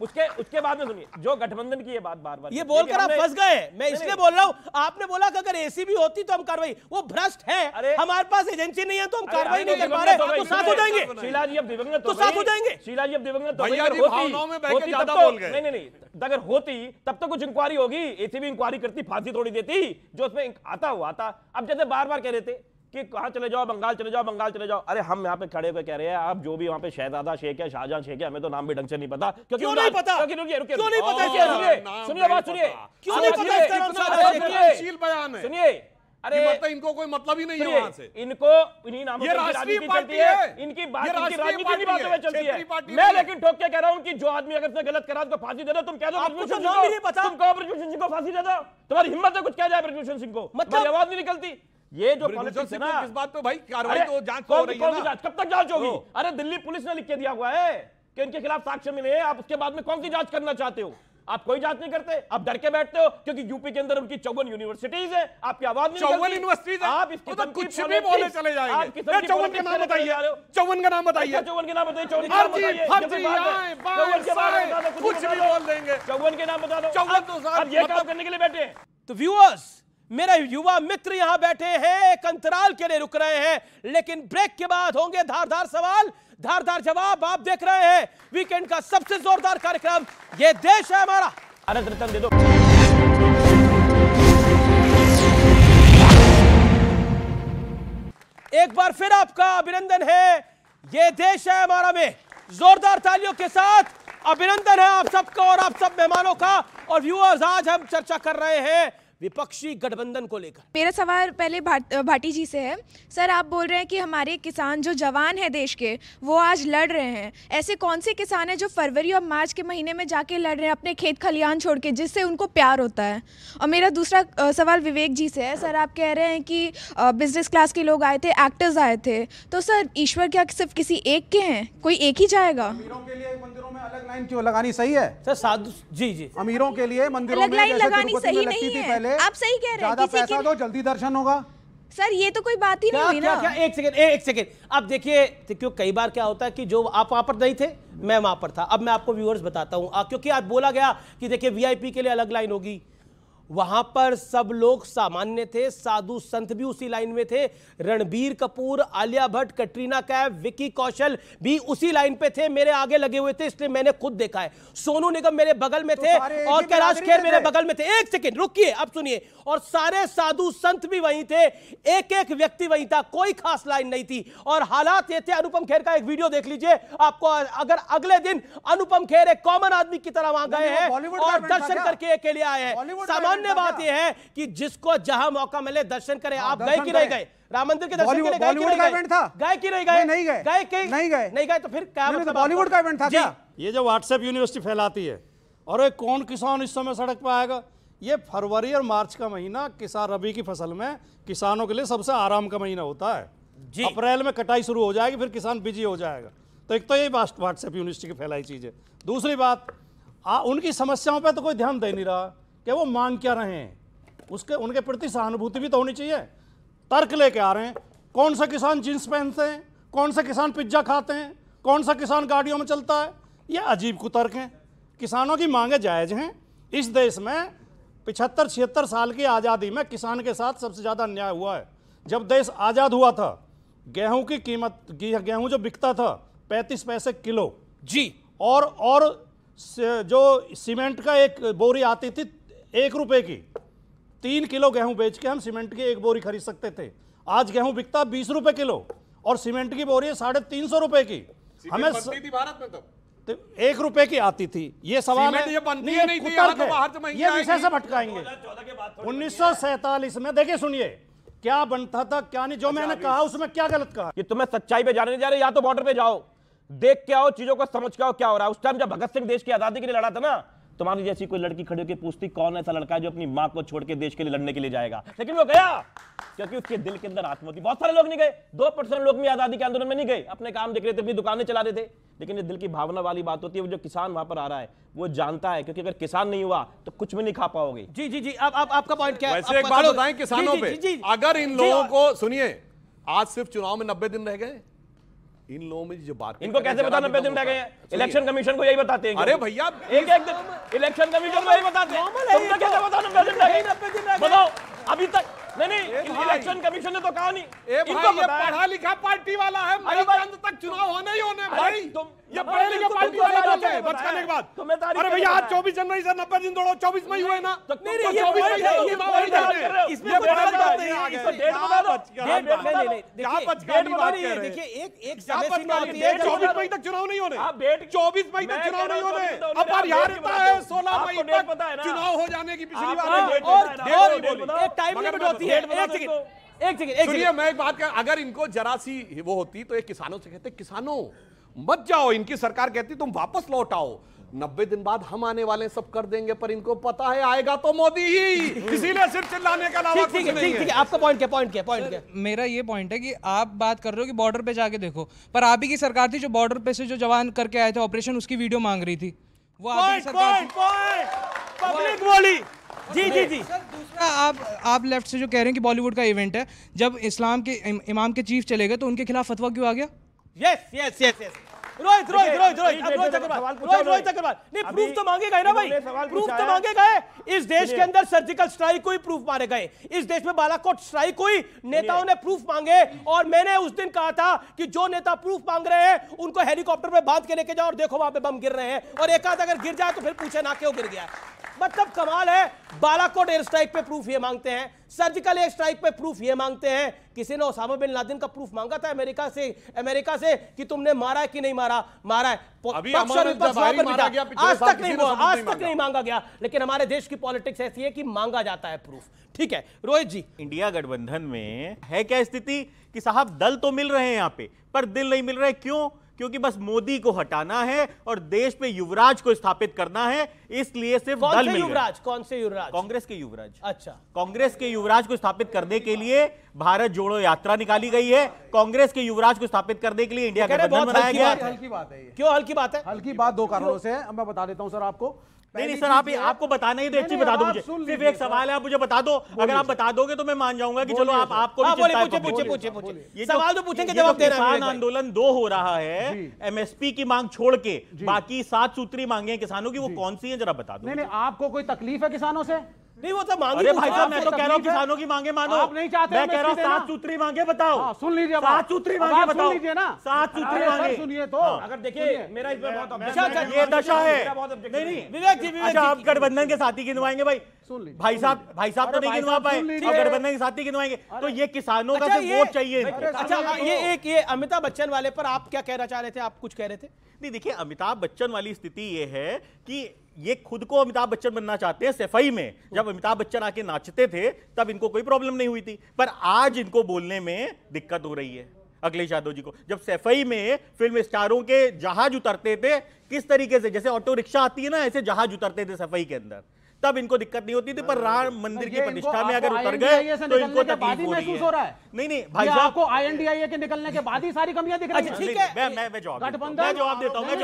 उसके उसके बाद में सुनिए जो गठबंधन की ये बात बार बार ये बोलकर आप फंस गए मैं इसलिए बोल रहा हूँ आपने बोला कि अगर एसीबी होती तो हम कार्रवाई वो भ्रष्ट है हमारे पास एजेंसी नहीं है तो हम कार्रवाई नहीं कर पा रहे तो साथ हो जाएंगे शीला जी अब दिवंगत तो साथ हो जाएंगे शीला जी अब दिवंगत तो होती तब तो नहीं नहीं नहीं अगर होती तब तो कुछ इंक्वायरी होगी एसीबी इंक्वायरी करती फांसी थोड़ी देती जो उसमें आता हुआ था अब जैसे बार बार कह रहे थे कि कहा चले जाओ बंगाल चले जाओ बंगाल चले जाओ अरे हम यहाँ पे खड़े होकर कह रहे हैं आप जो भी वहाँ पे शहजादा शेख है शाहजहां शेख है हमें तो नाम भी ढंग से नहीं पता क्योंकि क्यों नहीं पता क्योंकि रुकिए रुकिए क्यों नहीं पता सुनिए सुनिए बात सुनिए क्यों नहीं पता सुनिए अरे ये मतलब इनको कोई मतलब ही नहीं है वहां से इनको इन्हीं नामों ये राष्ट्रीय पार्टी है, है इनकी बात इनकी राजनीति बातों में चलती है मैं लेकिन ठोक के कह रहा हूं कि जो आदमी अगर इसने गलत करा उसको फांसी दे दो तुम कह दो ब्रजभूषण तो सिंह को तुम कहो ब्रजभूषण सिंह को फांसी दे दो तुम्हारी हिम्मत है कुछ कह जाए ब्रजभूषण सिंह को मतलब आवाज नहीं निकलती ये जो पॉलिटिक्स है ना इस बात पे भाई कार्रवाई तो जांच हो रही है ना कब तक जांच होगी अरे दिल्ली पुलिस ने लिख के दिया हुआ है कि इनके खिलाफ साक्ष्य मिले आप उसके बाद में कौन सी जांच करना चाहते हो आप कोई जांच नहीं करते आप डर के बैठते हो क्योंकि यूपी के अंदर उनकी चौवन यूनिवर्सिटीज है आपकी आवाज चौवन यूनिवर्सिटीज आप इसकी तो कुछ भी बोले चले जाएंगे अच्छा, चौवन के नाम बताइए चौवन का हाँ नाम बताइए हाँ चौवन के नाम बताइए चौवन कुछ भी बोल देंगे चौवन के नाम बता दो चौवन तो ये काम मतलब करने के लिए बैठे तो व्यूअर्स मेरे युवा मित्र यहां बैठे हैं एक अंतराल के लिए रुक रहे हैं लेकिन ब्रेक के बाद होंगे धारदार सवाल धारदार जवाब आप देख रहे हैं वीकेंड का सबसे जोरदार कार्यक्रम ये देश है हमारा भारत रतन दे दो एक बार फिर आपका अभिनंदन है ये देश है हमारा में जोरदार तालियों के साथ अभिनंदन है आप सबका और आप सब मेहमानों का और व्यूअर्स आज हम चर्चा कर रहे हैं विपक्षी गठबंधन को लेकर मेरा सवाल पहले भाट, भाटी जी से है सर आप बोल रहे हैं कि हमारे किसान जो जवान है देश के वो आज लड़ रहे हैं ऐसे कौन से किसान हैं जो फरवरी और मार्च के महीने में जाके लड़ रहे हैं अपने खेत खलिहान छोड़ के जिससे उनको प्यार होता है और मेरा दूसरा सवाल विवेक जी से है सर आप कह रहे हैं कि बिजनेस क्लास के लोग आए थे एक्टर्स आए थे तो सर ईश्वर क्या सिर्फ किसी एक के हैं कोई एक ही जाएगा के लिए मंदिरों में अलग लाइन क्यों लगानी सही है सर साधु जी जी अमीरों के लिए मंदिरों में सही नहीं है पहले आप सही कह रहे हैं पैसा दो जल्दी दर्शन होगा सर ये तो कोई बात ही क्या, नहीं क्या, ना क्या एक सेकेंड एक सेकेंड अब देखिए क्यों कई बार क्या होता है कि जो आप वहां पर नहीं थे मैं वहां पर था अब मैं आपको व्यूअर्स बताता हूँ क्योंकि आज बोला गया कि देखिए वीआईपी के लिए अलग लाइन होगी वहां पर सब लोग सामान्य थे साधु संत भी उसी लाइन में थे रणबीर कपूर आलिया भट्ट कटरीना कैफ विकी कौशल भी उसी लाइन पे थे मेरे आगे लगे हुए थे इसलिए मैंने खुद देखा है सोनू निगम मेरे बगल में तो थे और कैलाश खेर मेरे बगल में थे एक सेकेंड रुकिए अब सुनिए और सारे साधु संत भी वहीं थे एक एक व्यक्ति वहीं था कोई खास लाइन नहीं थी और हालात ये थे अनुपम खेर का एक वीडियो देख लीजिए आपको अगर अगले दिन अनुपम खेर एक कॉमन आदमी की तरह वहां गए हैं और दर्शन करके अकेले आए हैं सामान्य सामान्य बात यह है कि जिसको जहां मौका मिले दर्शन करें आप गए कि नहीं गए राम मंदिर के दर्शन के लिए गए कि नहीं गए गए कि नहीं गए नहीं गए गए कि नहीं गए नहीं गए तो फिर क्या मतलब बॉलीवुड तो का इवेंट था क्या ये जो व्हाट्सएप यूनिवर्सिटी फैलाती है और एक कौन किसान इस समय सड़क पर आएगा ये फरवरी और मार्च का महीना किसान रबी की फसल में किसानों के लिए सबसे आराम का महीना होता है जी अप्रैल में कटाई शुरू हो जाएगी फिर किसान बिजी हो जाएगा तो एक तो ये व्हाट्सएप यूनिवर्सिटी की फैलाई चीज़ है दूसरी बात आ, उनकी समस्याओं पर तो कोई ध्यान दे नहीं रहा कि वो मांग क्या रहे हैं उसके उनके प्रति सहानुभूति भी तो होनी चाहिए तर्क लेके आ रहे हैं कौन सा किसान जीन्स पहनते हैं कौन सा किसान पिज्जा खाते हैं कौन सा किसान गाड़ियों में चलता है ये अजीब कुतर्क हैं किसानों की मांगे जायज़ हैं इस देश में पिछहत्तर छिहत्तर साल की आज़ादी में किसान के साथ सबसे ज़्यादा अन्याय हुआ है जब देश आज़ाद हुआ था गेहूं की कीमत गेहूं जो बिकता था पैंतीस पैसे किलो जी और और जो सीमेंट का एक बोरी आती थी एक रुपए की तीन किलो गेहूं बेच के हम सीमेंट की एक बोरी खरीद सकते थे आज गेहूं बिकता बीस रुपए किलो और सीमेंट की बोरी साढ़े तीन सौ रुपए की हमें स... भारत में तो।, तो एक रुपए की आती थी ये सवाल है ये नहीं, ये नहीं तो ये विषय से भटकाएंगे उन्नीस सौ सैतालीस में देखिए सुनिए क्या बनता था क्या नहीं जो अच्छा, मैंने कहा उसमें क्या गलत कहा कि तुम्हें सच्चाई पे जाने जा रहे या तो बॉर्डर पे जाओ देख के आओ चीजों को समझ के आओ क्या हो रहा है उस टाइम जब भगत सिंह देश की आजादी के लिए लड़ा था ना तो मान लीजिए ऐसी कोई लड़की खड़ी होकर पूछती कौन ऐसा लड़का है जो अपनी माँ को छोड़ के देश के लिए लड़ने के लिए जाएगा लेकिन वो गया क्योंकि उसके दिल के अंदर आत्महत्या बहुत सारे लोग नहीं गए दो परसेंट लोग भी आजादी के आंदोलन में नहीं गए अपने काम देख रहे थे अपनी दुकानें चला रहे थे लेकिन ये दिल की भावना वाली बात होती है वो जो किसान वहां पर आ रहा है वो जानता है क्योंकि अगर किसान नहीं हुआ तो कुछ भी नहीं खा पाओगे जी जी जी अब आप, आपका पॉइंट क्या है वैसे एक बात बताएं किसानों पे अगर इन लोगों को सुनिए आज सिर्फ चुनाव में नब्बे दिन रह गए इन लोगों में जो बात इनको कैसे पता नब्बे दिन रह गए इलेक्शन कमीशन को यही बताते हैं अरे भैया एक एक दिन इलेक्शन कमीशन को यही बताते हैं तो। कैसे पता नब्बे दिन गए बताओ अभी तक नहीं नहीं इलेक्शन कमीशन ने तो कहा नहीं ये पढ़ा लिखा पार्टी वाला है तक चुनाव होने ही होने भाई तुम ये पढ़े लिखे हैं के बाद अरे भैया आज 24 जनवरी से 90 दिन दौड़ो 24 मई हुए ना नहीं ये है ये है इसमें बड़ा बात नहीं इसको डेट बता दो नहीं देखिए एक एक समय सीमा होती है 24 मई तक चुनाव नहीं होने आप डेट 24 मई तक चुनाव नहीं होने अब पर है 16 मई तक चुनाव हो जाने की पिछली बार और एक टाइम लिमिट होती है एक सेकंड एक सेकंड एक सेकंड मैं एक बात कर अगर इनको जरा सी वो होती तो ये किसानों से कहते किसानों मत जाओ इनकी सरकार कहती तुम वापस लौट आओ नब्बे दिन बाद हम आने वाले सब कर देंगे पर इनको पता है आएगा तो मोदी ही इसीलिए सिर्फ चिल्लाने का नाम ठीक ठीक, है ठीक, आपका पॉइंट क्या पॉइंट क्या पॉइंट क्या मेरा ये पॉइंट है कि आप बात कर रहे हो कि बॉर्डर पे जाके देखो पर आप ही की सरकार थी जो बॉर्डर पे से जो जवान करके आए थे ऑपरेशन उसकी वीडियो मांग रही थी वो जी जी जी दूसरा आप आप लेफ्ट से जो कह रहे हैं कि बॉलीवुड का इवेंट है जब इस्लाम के इमाम के चीफ चले गए तो उनके खिलाफ फतवा क्यों आ गया yes yes yes yes Rohit Rohit Rohit Rohit अब रोहित अग्रवाल तो रोहित रोहित अग्रवाल नहीं प्रूफ तो मांगे गए ना भाई प्रूफ तो मांगे गए इस देश के अंदर सर्जिकल स्ट्राइक को ही प्रूफ मारे गए इस देश में बालाकोट स्ट्राइक को ही नेताओं ने प्रूफ मांगे और मैंने उस दिन कहा था कि जो नेता प्रूफ मांग रहे हैं उनको हेलीकॉप्टर में बांध के लेके जाओ और देखो वहां पे बम गिर रहे हैं और एक आध अगर गिर जाए तो फिर पूछे ना क्यों गिर गया मतलब कमाल है बालाकोट एयर स्ट्राइक पे प्रूफ ये मांगते हैं सर्जिकल एयर स्ट्राइक पे प्रूफ ये मांगते हैं किसी ने ओसामा बिन लादेन का प्रूफ मांगा था अमेरिका से अमेरिका से कि तुमने मारा है कि नहीं मारा मारा है आज तक नहीं आज तक नहीं मांगा गया लेकिन हमारे देश की पॉलिटिक्स ऐसी है कि मांगा जाता है प्रूफ ठीक है रोहित जी इंडिया गठबंधन में है क्या स्थिति कि साहब दल तो मिल रहे हैं यहाँ पे पर दिल नहीं मिल रहे क्यों क्योंकि बस मोदी को हटाना है और देश पे युवराज को स्थापित करना है इसलिए सिर्फ कौन से युवराज कौन से युवराज कांग्रेस के युवराज अच्छा कांग्रेस के युवराज को स्थापित करने के लिए भारत जोड़ो यात्रा निकाली गई है कांग्रेस के युवराज को स्थापित करने के लिए इंडिया गठबंधन बनाया गया हल्की बात है क्यों हल्की बात है हल्की बात दो कारणों से मैं बता देता हूँ सर आपको नहीं नहीं सर आप आपको बताना ही देखिए तो अच्छी बता दो मुझे सिर्फ एक सवाल है आप मुझे बता दो अगर आप बता दोगे तो मैं मान जाऊंगा कि चलो आप आपको पूछे पूछे पूछे पूछे सवाल तो पूछेंगे जवाब देना किसान आंदोलन दो हो रहा है एमएसपी की मांग छोड़ के बाकी सात सूत्री मांगे किसानों की वो कौन सी है जरा बता दो नहीं आपको कोई तकलीफ है किसानों से नहीं वो तो मांगे अरे भाई साहब मैं तो कह रहा हूँ किसानों की मांगे मानो आप नहीं चाहते मैं कह रहा हूँ सात सूत्री मांगे बताओ आ, हाँ, सुन लीजिए सात सूत्री मांगे बताओ लीजिए ना सात सूत्री मांगे सुनिए तो हाँ। अगर देखिए मेरा इसमें बहुत ये दशा है नहीं नहीं विवेक जी विवेक अच्छा, आप गठबंधन के साथी गिनवाएंगे भाई भाई साहब भाई साहब तो नहीं गिनवा पाए और गठबंधन के साथी गिनवाएंगे तो ये किसानों का अच्छा, वोट चाहिए अच्छा हाँ, तो- ये एक ये अमिताभ बच्चन वाले पर आप क्या कहना चाह रहे थे आप कुछ कह रहे थे नहीं देखिए अमिताभ बच्चन वाली स्थिति ये है कि ये खुद को अमिताभ बच्चन बनना चाहते हैं सफाई में जब अमिताभ बच्चन आके नाचते थे तब इनको कोई प्रॉब्लम नहीं हुई थी पर आज इनको बोलने में दिक्कत हो रही है अखिलेश यादव जी को जब सैफई में फिल्म स्टारों के जहाज उतरते थे किस तरीके से जैसे ऑटो रिक्शा आती है ना ऐसे जहाज उतरते थे सफाई के अंदर तब इनको दिक्कत नहीं होती थी पर राम हाँ, मंदिर की प्रतिष्ठा में अगर उतर गए तो इनको तकलीफ हो रही है नहीं नहीं भाई साहब आपको आईएनडीआईए के निकलने के बाद ही सारी कमियां दिख रही अच्छा, है जवाब देता हूं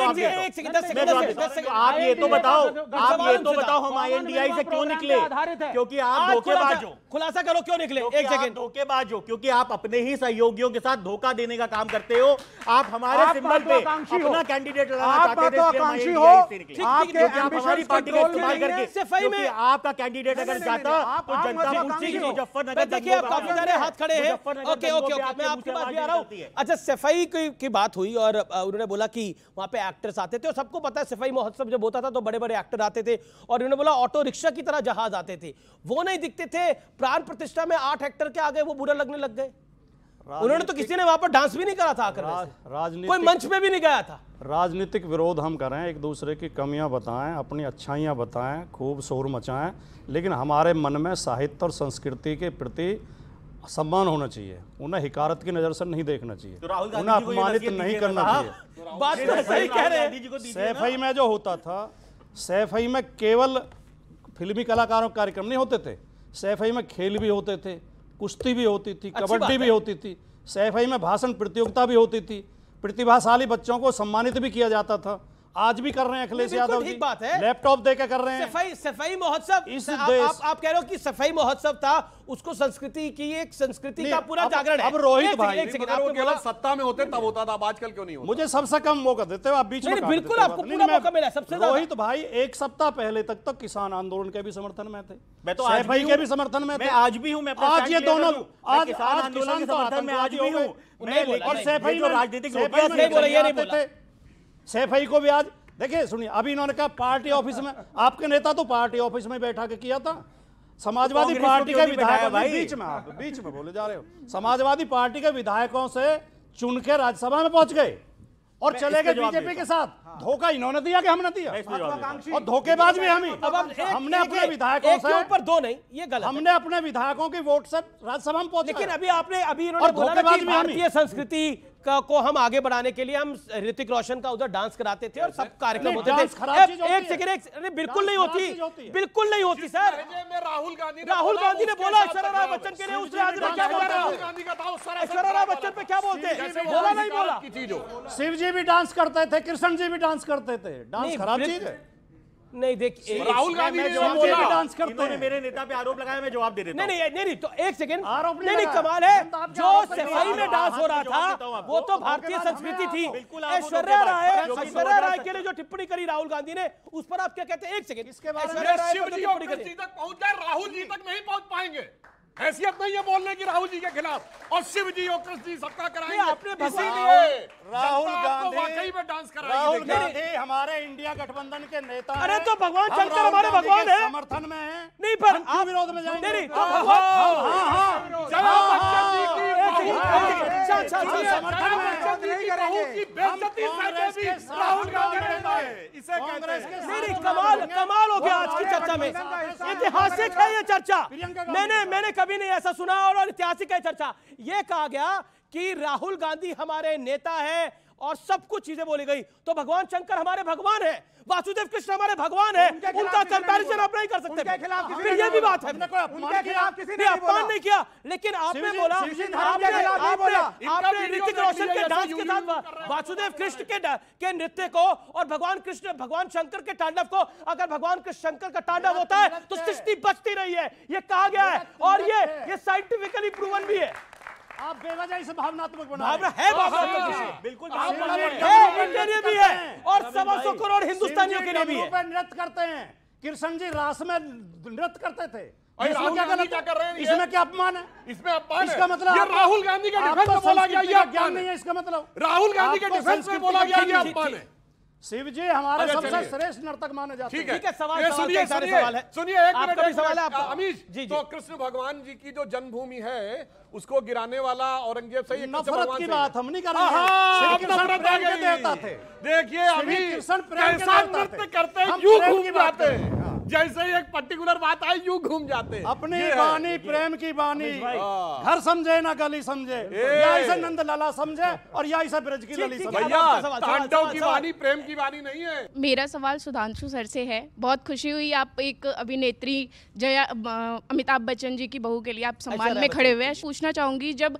मैं आप ये तो बताओ आप ये तो बताओ हम आईएनडीआई से क्यों निकले क्योंकि आप धोखेबाज हो खुलासा करो क्यों निकले एक सेकंड धोखेबाज हो क्योंकि आप अपने ही सहयोगियों के साथ धोखा देने का काम करते हो आप हमारे सिंबल पे अपना कैंडिडेट लगाना चाहते थे आप आपके एम्बिशन कंट्रोल में करके दिल्ली में आपका कैंडिडेट अगर जाता तो जनता पूछती कि मुजफ्फरनगर देखिए आप काफी सारे हाथ खड़े हैं ओके ओके ओके मैं आपके पास भी आ रहा हूं अच्छा सफाई की बात हुई और उन्होंने बोला कि वहां पे एक्टर्स आते थे और सबको पता है सफाई महोत्सव जब होता था तो बड़े बड़े एक्टर आते थे और उन्होंने बोला ऑटो रिक्शा की तरह जहाज आते थे वो नहीं दिखते थे प्राण प्रतिष्ठा में आठ एक्टर के आ गए वो बुरा लगने लग गए उन्होंने तो किसी ने वहां पर डांस भी नहीं करा था राजनीति कोई मंच में भी नहीं गया था राजनीतिक विरोध हम करें एक दूसरे की कमियां बताएं अपनी अच्छाइयां बताएं खूब शोर मचाएं लेकिन हमारे मन में साहित्य और संस्कृति के प्रति सम्मान होना चाहिए उन्हें हिकारत की नजर से नहीं देखना चाहिए तो उन्हें अपमानित नहीं करना चाहिए तो बात तो सही कह रहे सैफ में जो होता था सैफई में केवल फिल्मी कलाकारों के कार्यक्रम नहीं होते थे सैफई में खेल भी होते थे कुश्ती भी होती थी कबड्डी भी होती थी सैफई में भाषण प्रतियोगिता भी होती थी प्रतिभाशाली बच्चों को सम्मानित भी किया जाता था आज भी कर रहे हैं अखिलेश यादव ठीक बात है लैपटॉप देकर कर रहे हैं सफाई सफाई महोत्सव आप, आप, कह रहे हो कि सफाई महोत्सव था उसको संस्कृति की एक संस्कृति का पूरा जागरण अब रोहित भाई मतलब सत्ता में होते तब होता था आजकल क्यों नहीं मुझे सबसे कम मौका देते आप बीच में बिल्कुल आपको पूरा मौका मिला सबसे रोहित भाई एक सप्ताह पहले तक तो किसान आंदोलन के भी समर्थन में थे मैं तो आज भाई के भी समर्थन में मैं आज भी हूँ मैं आज ये दोनों तो। आज आज किसान तो समर्थन में आज भी हूँ और सैफ भाई तो राजनीतिक सैफ को भी आज देखिए सुनिए अभी इन्होंने कहा पार्टी ऑफिस में आपके नेता तो पार्टी ऑफिस में बैठा के किया था समाजवादी तो पार्टी के विधायक बीच में आप बीच में बोले जा रहे हो समाजवादी पार्टी के विधायकों से चुन के राज्यसभा में पहुंच गए और चले गए बीजेपी के साथ हाँ। धोखा इन्होंने दिया कि हमने दिया और धोखेबाज भी हम ही हमने अपने विधायकों से ऊपर दो नहीं ये गलत हमने अपने विधायकों की वोट से राज्यसभा में पहुंचे लेकिन अभी आपने अभी इन्होंने बोला कि भारतीय संस्कृति का को हम आगे बढ़ाने के लिए हम ऋतिक रोशन का उधर डांस कराते थे और सब कार्यक्रम होते थे एक सेकंड एक अरे बिल्कुल नहीं होती बिल्कुल नहीं होती सर राहुल गांधी राहुल गांधी ने बोला ऐश्वर्या बच्चन के लिए उसने आज क्या बोला ऐश्वर्या राय बच्चन पे क्या बोलते बोला नहीं बोला शिव जी भी डांस करते थे कृष्ण जी भी डांस करते थे डांस खराब चीज है नहीं देख राहुल गांधी ने जवाब दिया डांस कर हैं मेरे नेता पे आरोप लगाया मैं जवाब दे देता नहीं नहीं नहीं तो एक सेकंड आरोप नहीं नहीं कमाल है जो सफाई में डांस हो रहा था वो तो, तो भारतीय संस्कृति थी ऐश्वर्या राय ऐश्वर्या राय के लिए जो टिप्पणी करी राहुल गांधी ने उस पर आप क्या कहते हैं एक सेकंड राय तक पहुंच बाद राहुल जी तक नहीं पहुंच पाएंगे हैसियत नहीं है बोलने की राहुल जी के खिलाफ और शिव जी और कृष्ण जी सबका कराएंगे राहुल गांधी में डांस कर राहुल गांधी हमारे इंडिया गठबंधन के नेता अरे तो भगवान शंकर हमारे भगवान है समर्थन में है नहीं पर आप विरोध में जाएंगे अच्छा, अच्छा, अच्छा। समर्थन की राहुल गांधी इसे कमाल कमाल हो गया आज की चर्चा में ऐतिहासिक है ये चर्चा मैंने मैंने कभी नहीं ऐसा सुना और ऐतिहासिक है चर्चा ये कहा गया कि राहुल गांधी हमारे नेता है और सब कुछ चीजें बोली गई तो भगवान शंकर हमारे भगवान है वासुदेव कृष्ण हमारे भगवान है उनका कंपैरिजन आप नहीं कर सकते ये भी बात है अपमान नहीं किया लेकिन आपने बोला रोशन के डांस के साथ वासुदेव कृष्ण के के नृत्य को और भगवान कृष्ण भगवान शंकर के तांडव को अगर भगवान कृष्ण शंकर का तांडव होता है तो सृष्टि बचती नहीं है ये कहा गया है और ये ये साइंटिफिकली प्रूवन भी है आप बेवजह इसे भावनात्मक बना भावनात्मक बिल्कुल लिए भी है और सवा सौ करोड़ हिंदुस्तानियों के लिए भी है नृत्य करते हैं किशन जी रास में नृत्य करते थे इसमें क्या क्या कर रहे हैं इसमें क्या अपमान है इसमें अपमान इसका मतलब ये राहुल गांधी का डिफेंस बोला गया ये अपमान नहीं है इसका मतलब राहुल गांधी के डिफेंस में बोला गया ये अपमान है शिव जी हमारे सबसे श्रेष्ठ नर्तक माने जाते हैं ठीक है सवाल सुनिए सुनिए सुनिए एक मिनट सवाल है अमीश जी तो कृष्ण भगवान जी की जो जन्मभूमि है उसको गिराने वाला औरंगजेब से नफरत की बात हम नहीं कर रहे हाँ, हाँ, देखिए अभी कृष्ण प्रेम करते हैं क्यों घूम जाते हैं जैसे ही एक पर्टिकुलर बात आई यू घूम जाते अपनी बानी प्रेम की बानी हाँ। घर समझे ना गली समझे या इसे नंद लाला समझे और या इसे ब्रज की लली समझे की बानी प्रेम की बानी नहीं है मेरा सवाल सुधांशु सर से है बहुत खुशी हुई आप एक अभिनेत्री जया अमिताभ बच्चन जी की बहू के लिए आप सम्मान अच्छा में खड़े हुए हैं पूछना चाहूंगी जब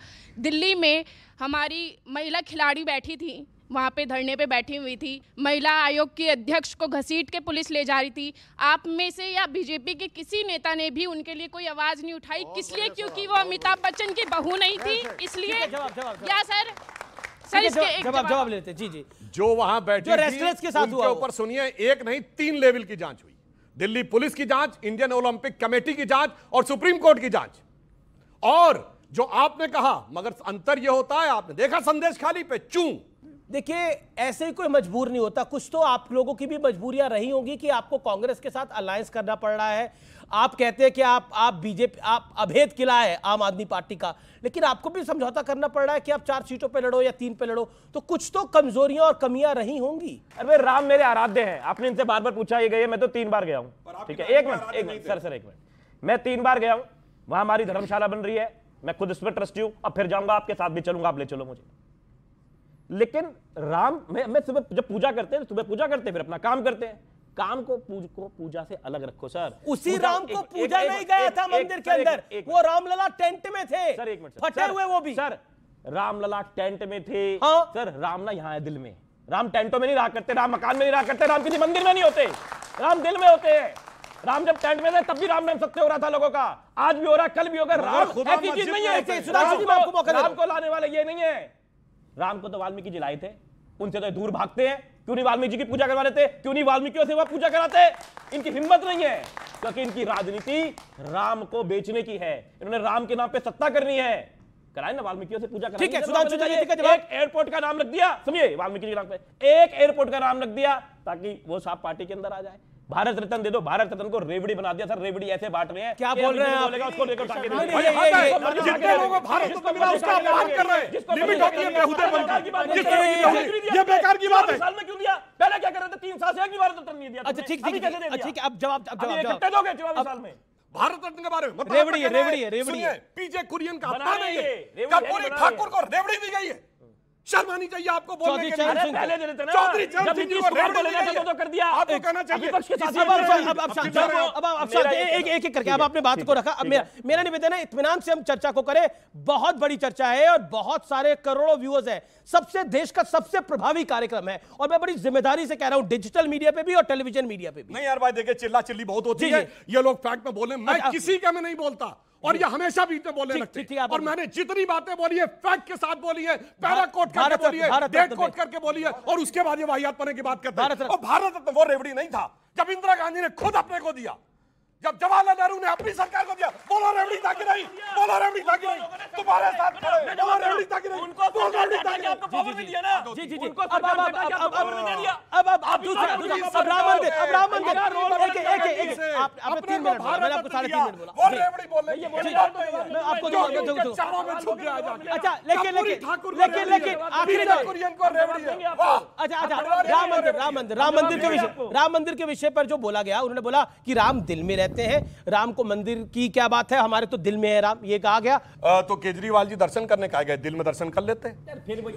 दिल्ली में हमारी महिला खिलाड़ी बैठी थी वहाँ पे धरने पे बैठी हुई थी महिला आयोग की अध्यक्ष को घसीट के पुलिस ले जा रही थी आप में से या बीजेपी के किसी नेता ने भी उनके लिए कोई आवाज़ नहीं उठाई किस लिए क्योंकि वो अमिताभ बच्चन की बहू नहीं थी इसलिए क्या सर जवाब जवाब लेते जी जी जो वहां बैठे के साथ ऊपर सुनिए एक नहीं तीन लेवल की जांच हुई दिल्ली पुलिस की जांच इंडियन ओलंपिक कमेटी की जांच और सुप्रीम कोर्ट की जांच और जो आपने कहा मगर अंतर यह होता है आपने देखा संदेश खाली पे चू देखिए ऐसे ही कोई मजबूर नहीं होता कुछ तो आप लोगों की भी मजबूरियां रही होंगी कि आपको कांग्रेस के साथ अलायंस करना पड़ रहा है आप कहते हैं कि आप आप बीजेपी आप अभेद किला है आम आदमी पार्टी का लेकिन आपको भी समझौता करना पड़ रहा है कि आप चार सीटों पे लड़ो या तीन पे लड़ो तो कुछ तो कमजोरियां और कमियां रही होंगी अरे राम मेरे आराध्य हैं आपने इनसे बार बार पूछा ये है मैं तो तीन बार गया हूँ ठीक है एक मिनट एक मिनट सर सर एक मिनट मैं तीन बार गया हूँ वहां हमारी धर्मशाला बन रही है मैं खुद इसमें ट्रस्टी हूँ अब फिर जाऊंगा आपके साथ भी चलूंगा आप ले चलो मुझे लेकिन राम मैं मैं सुबह जब पूजा करते हैं तो सुबह पूजा करते हैं फिर अपना काम करते हैं काम को पूज को पूजा से अलग रखो सर उसी राम को पूजा एक, नहीं गया एक, था मंदिर के अंदर वो रामलला टेंट में थे सर एक मिनट फटे हुए वो भी सर रामलला टेंट में थे हाँ? सर रामला यहाँ है दिल में राम टेंटों में नहीं रहा करते राम मकान में नहीं रहा करते राम किसी मंदिर में नहीं होते राम दिल में होते हैं राम जब टेंट में थे तब भी राम नाम सत्य हो रहा था लोगों का आज भी हो रहा कल भी होगा राम ऐसी चीज नहीं है राम को लाने वाले ये नहीं है राम को तो वाल्मीकि जी लाए थे उनसे तो दूर भागते हैं क्यों नहीं वाल्मीकि जी की पूजा करवा लेते क्यों नहीं वाल्मीकि से वह पूजा कराते इनकी हिम्मत नहीं है क्योंकि इनकी राजनीति राम को बेचने की है इन्होंने राम के नाम पर सत्ता करनी है कराए ना वाल्मीकि से पूजा ठीक है तो एक एयरपोर्ट का नाम रख दिया समझिए वाल्मीकि के नाम पे एक एयरपोर्ट का नाम रख दिया ताकि वो साहब पार्टी के अंदर आ जाए भारत रत्न दे दो भारत रत्न को रेवड़ी बना दिया सर रेवड़ी ऐसे बांट रहे हैं क्या बोल रहे हैं उसको ये बेकार की बात है पहले क्या कर रहे थे तीन साल से एक भी भारत रत्न नहीं दिया अच्छा ठीक ठीक अच्छा, ठीक है अब जवाब अब जवाब इकट्ठे दोगे चौबीस साल में भारत रत्न के बारे में रेवड़ी है रेवड़ी है रेवड़ी है पीजे कुरियन का है क्या पूरी ठाकुर को रेवड़ी दी गई है शर्मानी चाहिए आपको बोलने के लिए तो आपने बात को रखा मेरा निवेदन है इतमान से हम चर्चा को करें बहुत बड़ी चर्चा है और बहुत सारे करोड़ों व्यूअर्स है सबसे देश का सबसे प्रभावी कार्यक्रम है और मैं बड़ी जिम्मेदारी से कह रहा हूँ डिजिटल मीडिया पे भी और टेलीविजन मीडिया पे भी नहीं यार भाई देखिए चिल्ला चिल्ली बहुत होती है ये लोग फैक्ट में बोले मैं अच्छा, किसी का मैं नहीं बोलता और ये हमेशा बीच में बोलने लगते हैं और मैंने जितनी बातें बोली है फैक्ट के साथ बोली है पैरा कोट करके बोली है डेट कोट करके बोली है और उसके बाद ये वाहियात पने की बात करते हैं और भारत रत्न वो रेवड़ी नहीं था जब इंदिरा गांधी ने खुद अपने को दिया जब जवाहरलाल नेहरू ने अपनी सरकार को दिया बोलो रेवड़ी ताकि नहीं बोलो रेवड़ी ताकि नहीं तुम्हारे साथ खड़े बोलो रेवड़ी ताकि नहीं उनको बोलो रेवड़ी ताकि आपको पावर भी दिया ना जी जी जी अब अब अब अब अब अब अब अब दूसरा अब राम मंदिर अब राम मंदिर एक एक एक आप आप 3 मिनट मैंने आपको 3.5 मिनट बोला और रेवड़ी बोल रही है मैं आपको दो दो दो चारों में छुप गया अच्छा लेकिन लेकिन लेकिन लेकिन आखिरी बात को रेवड़ी है अच्छा अच्छा राम मंदिर राम मंदिर राम मंदिर के विषय राम मंदिर के विषय पर जो बोला गया उन्होंने बोला कि राम दिल में रहते कहते हैं राम को मंदिर की क्या बात है हमारे तो दिल में है राम ये कहा गया आ, तो केजरीवाल जी दर्शन करने कहा गया दिल में दर्शन कर लेते फिर वही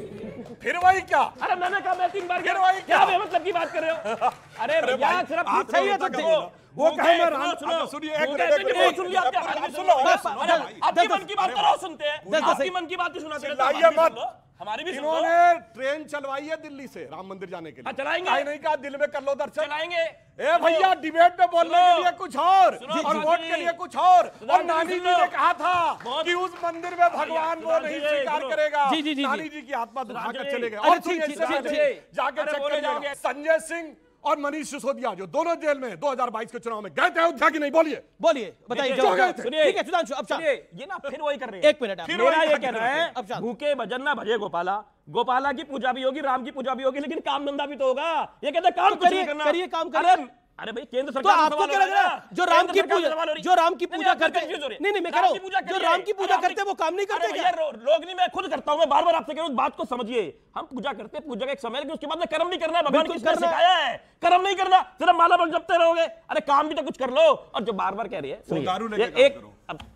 फिर वही क्या अरे मैंने कहा मैं तीन बार फिर वही क्या मतलब की बात कर रहे हो अरे सिर्फ वो कहे मैं राम सुनो सुनिए एक मिनट सुन लिया आपके मन की बात करो सुनते हैं आपकी मन की बात ही सुनाते हैं लाइए मत हमारी भी इन्होंने ट्रेन चलवाई है दिल्ली से राम मंदिर जाने के लिए हाँ, चलाएंगे आई नहीं कहा दिल में कर लो दर्शन चलाएंगे ए भैया डिबेट में बोलने के लिए कुछ और और वोट के लिए कुछ और और नानी जी ने कहा था कि उस मंदिर में भगवान वो नहीं स्वीकार करेगा नानी जी की आत्मा दुखा कर चले गए और जाके चेक कर संजय सिंह और मनीष सिसोदिया जो दोनों जेल में 2022 के चुनाव में गए थे अयोध्या की नहीं बोलिए बोलिए बताइए ठीक है सुधांशु अब ये ना फिर वही कर रहे हैं एक मिनट फिर वही ये कह रहा है भूखे भजन ना भजे गोपाला गोपाला की पूजा भी होगी राम की पूजा भी होगी लेकिन काम धंधा भी तो होगा ये कहते काम तो करिए करिए काम करिए अरे भाई केंद्र तो सरकार तो आपको क्या लग रहा है जो राम की पूजा जो राम की पूजा करते नहीं नहीं मैं कह रहा हूँ जो राम की पूजा करते वो काम नहीं करते क्या लोग नहीं मैं खुद करता हूँ मैं बार बार आपसे कह रहा हूँ बात को समझिए हम पूजा करते हैं पूजा का एक समय लेकिन उसके बाद में कर्म नहीं करना है भगवान किसने सिखाया है कर्म नहीं करना सिर्फ माला बन जपते रहोगे अरे काम भी तो कुछ कर लो और जो बार बार कह रही है एक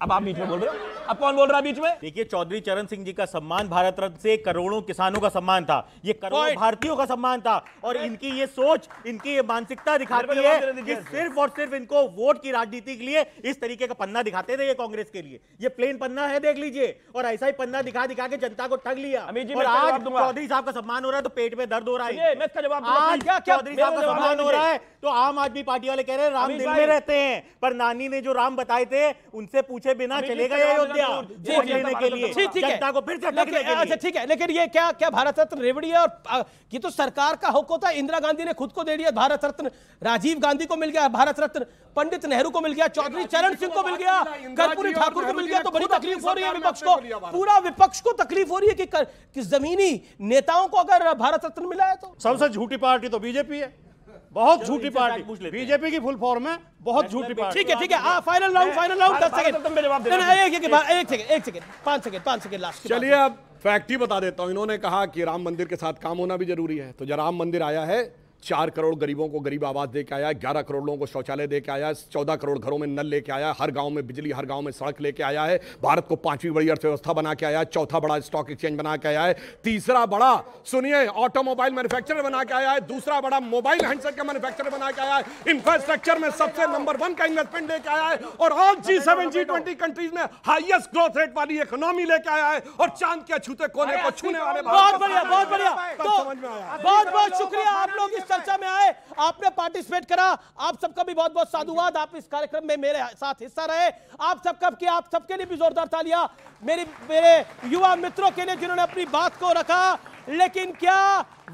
अब आप बीच में बोल रहे हो अब कौन बोल रहा है बीच में देखिए चौधरी चरण सिंह जी का सम्मान भारत रत्न से करोड़ों किसानों का सम्मान था ये करोड़ों भारतीयों का सम्मान था और इनकी ये सोच इनकी ये मानसिकता दिखाती है कि सिर्फ और सिर्फ इनको वोट की राजनीति के लिए इस तरीके का पन्ना दिखाते थे ये कांग्रेस के लिए ये प्लेन पन्ना है देख लीजिए और ऐसा ही पन्ना दिखा दिखा के जनता को ठग लिया और आज चौधरी साहब का सम्मान हो रहा है तो पेट में दर्द हो रहा है चौधरी साहब का सम्मान हो रहा है तो आम आदमी पार्टी वाले कह रहे हैं राम दिल में रहते हैं पर नानी ने जो राम बताए थे उनसे पूछे बिना चलेगा ये अयोध्या वोट लेने के लिए जनता को फिर से अच्छा ठीक है लेकिन ये क्या क्या भारत रत्न रेवड़ी है और ये तो सरकार का हक होता है इंदिरा गांधी ने खुद को दे दिया भारत रत्न राजीव गांधी को मिल गया भारत रत्न पंडित नेहरू को मिल गया चौधरी चरण सिंह को मिल गया कर्पूरी ठाकुर को मिल गया तो बड़ी तकलीफ हो रही है विपक्ष को पूरा विपक्ष को तकलीफ हो रही है कि जमीनी नेताओं को अगर भारत रत्न मिला है तो सबसे झूठी पार्टी तो बीजेपी है बहुत झूठी पार्टी बीजेपी की फुल फॉर्म है बहुत झूठी पार्टी ठीक है ठीक है फाइनल राउंड फाइनल राउंड दस सेकंड एक सेकंड एक सेकंड पांच सेकंड पांच सेकंड लास्ट चलिए अब फैक्ट ही बता देता हूँ इन्होंने कहा कि राम मंदिर के साथ काम होना भी जरूरी है तो जो राम मंदिर आया है चार करोड़ गरीबों को गरीब आवास दे के आया ग्यारह करोड़ लोगों को शौचालय दे के आया चौदह करोड़ घरों में नल लेके आया हर गांव में बिजली हर गांव में सड़क लेके आया है भारत को पांचवी बड़ी अर्थव्यवस्था बना के आया चौथा बड़ा स्टॉक एक्सचेंज बना के आया है तीसरा बड़ा सुनिए ऑटोमोबाइल मैनुफैक्चर बना के आया है दूसरा बड़ा मोबाइल हैंडसेट का मैनुफैक्चर बना के आया है इंफ्रास्ट्रक्चर में सबसे नंबर वन का इन्वेस्टमेंट लेके आया है और all G seven G twenty countries में हाइएस्ट ग्रोथ रेट वाली इकोनॉमी लेके आया है और चांद के अछूते कोने को छूने वाले बहुत बढ़िया बहुत बढ़िया तो बहुत बहुत शुक्रिया आप लोग चर्चा में आए आपने पार्टिसिपेट करा आप सबका भी बहुत बहुत साधुवाद आप इस कार्यक्रम में मेरे साथ हिस्सा रहे आप सबका कि आप सबके लिए भी जोरदार तालियां मेरे मेरे युवा मित्रों के लिए जिन्होंने अपनी बात को रखा लेकिन क्या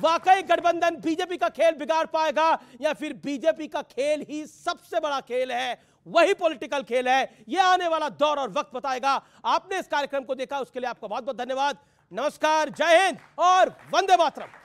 वाकई गठबंधन बीजेपी का खेल बिगाड़ पाएगा या फिर बीजेपी का खेल ही सबसे बड़ा खेल है वही पॉलिटिकल खेल है यह आने वाला दौर और वक्त बताएगा आपने इस कार्यक्रम को देखा उसके लिए आपका बहुत बहुत धन्यवाद नमस्कार जय हिंद और वंदे मातरम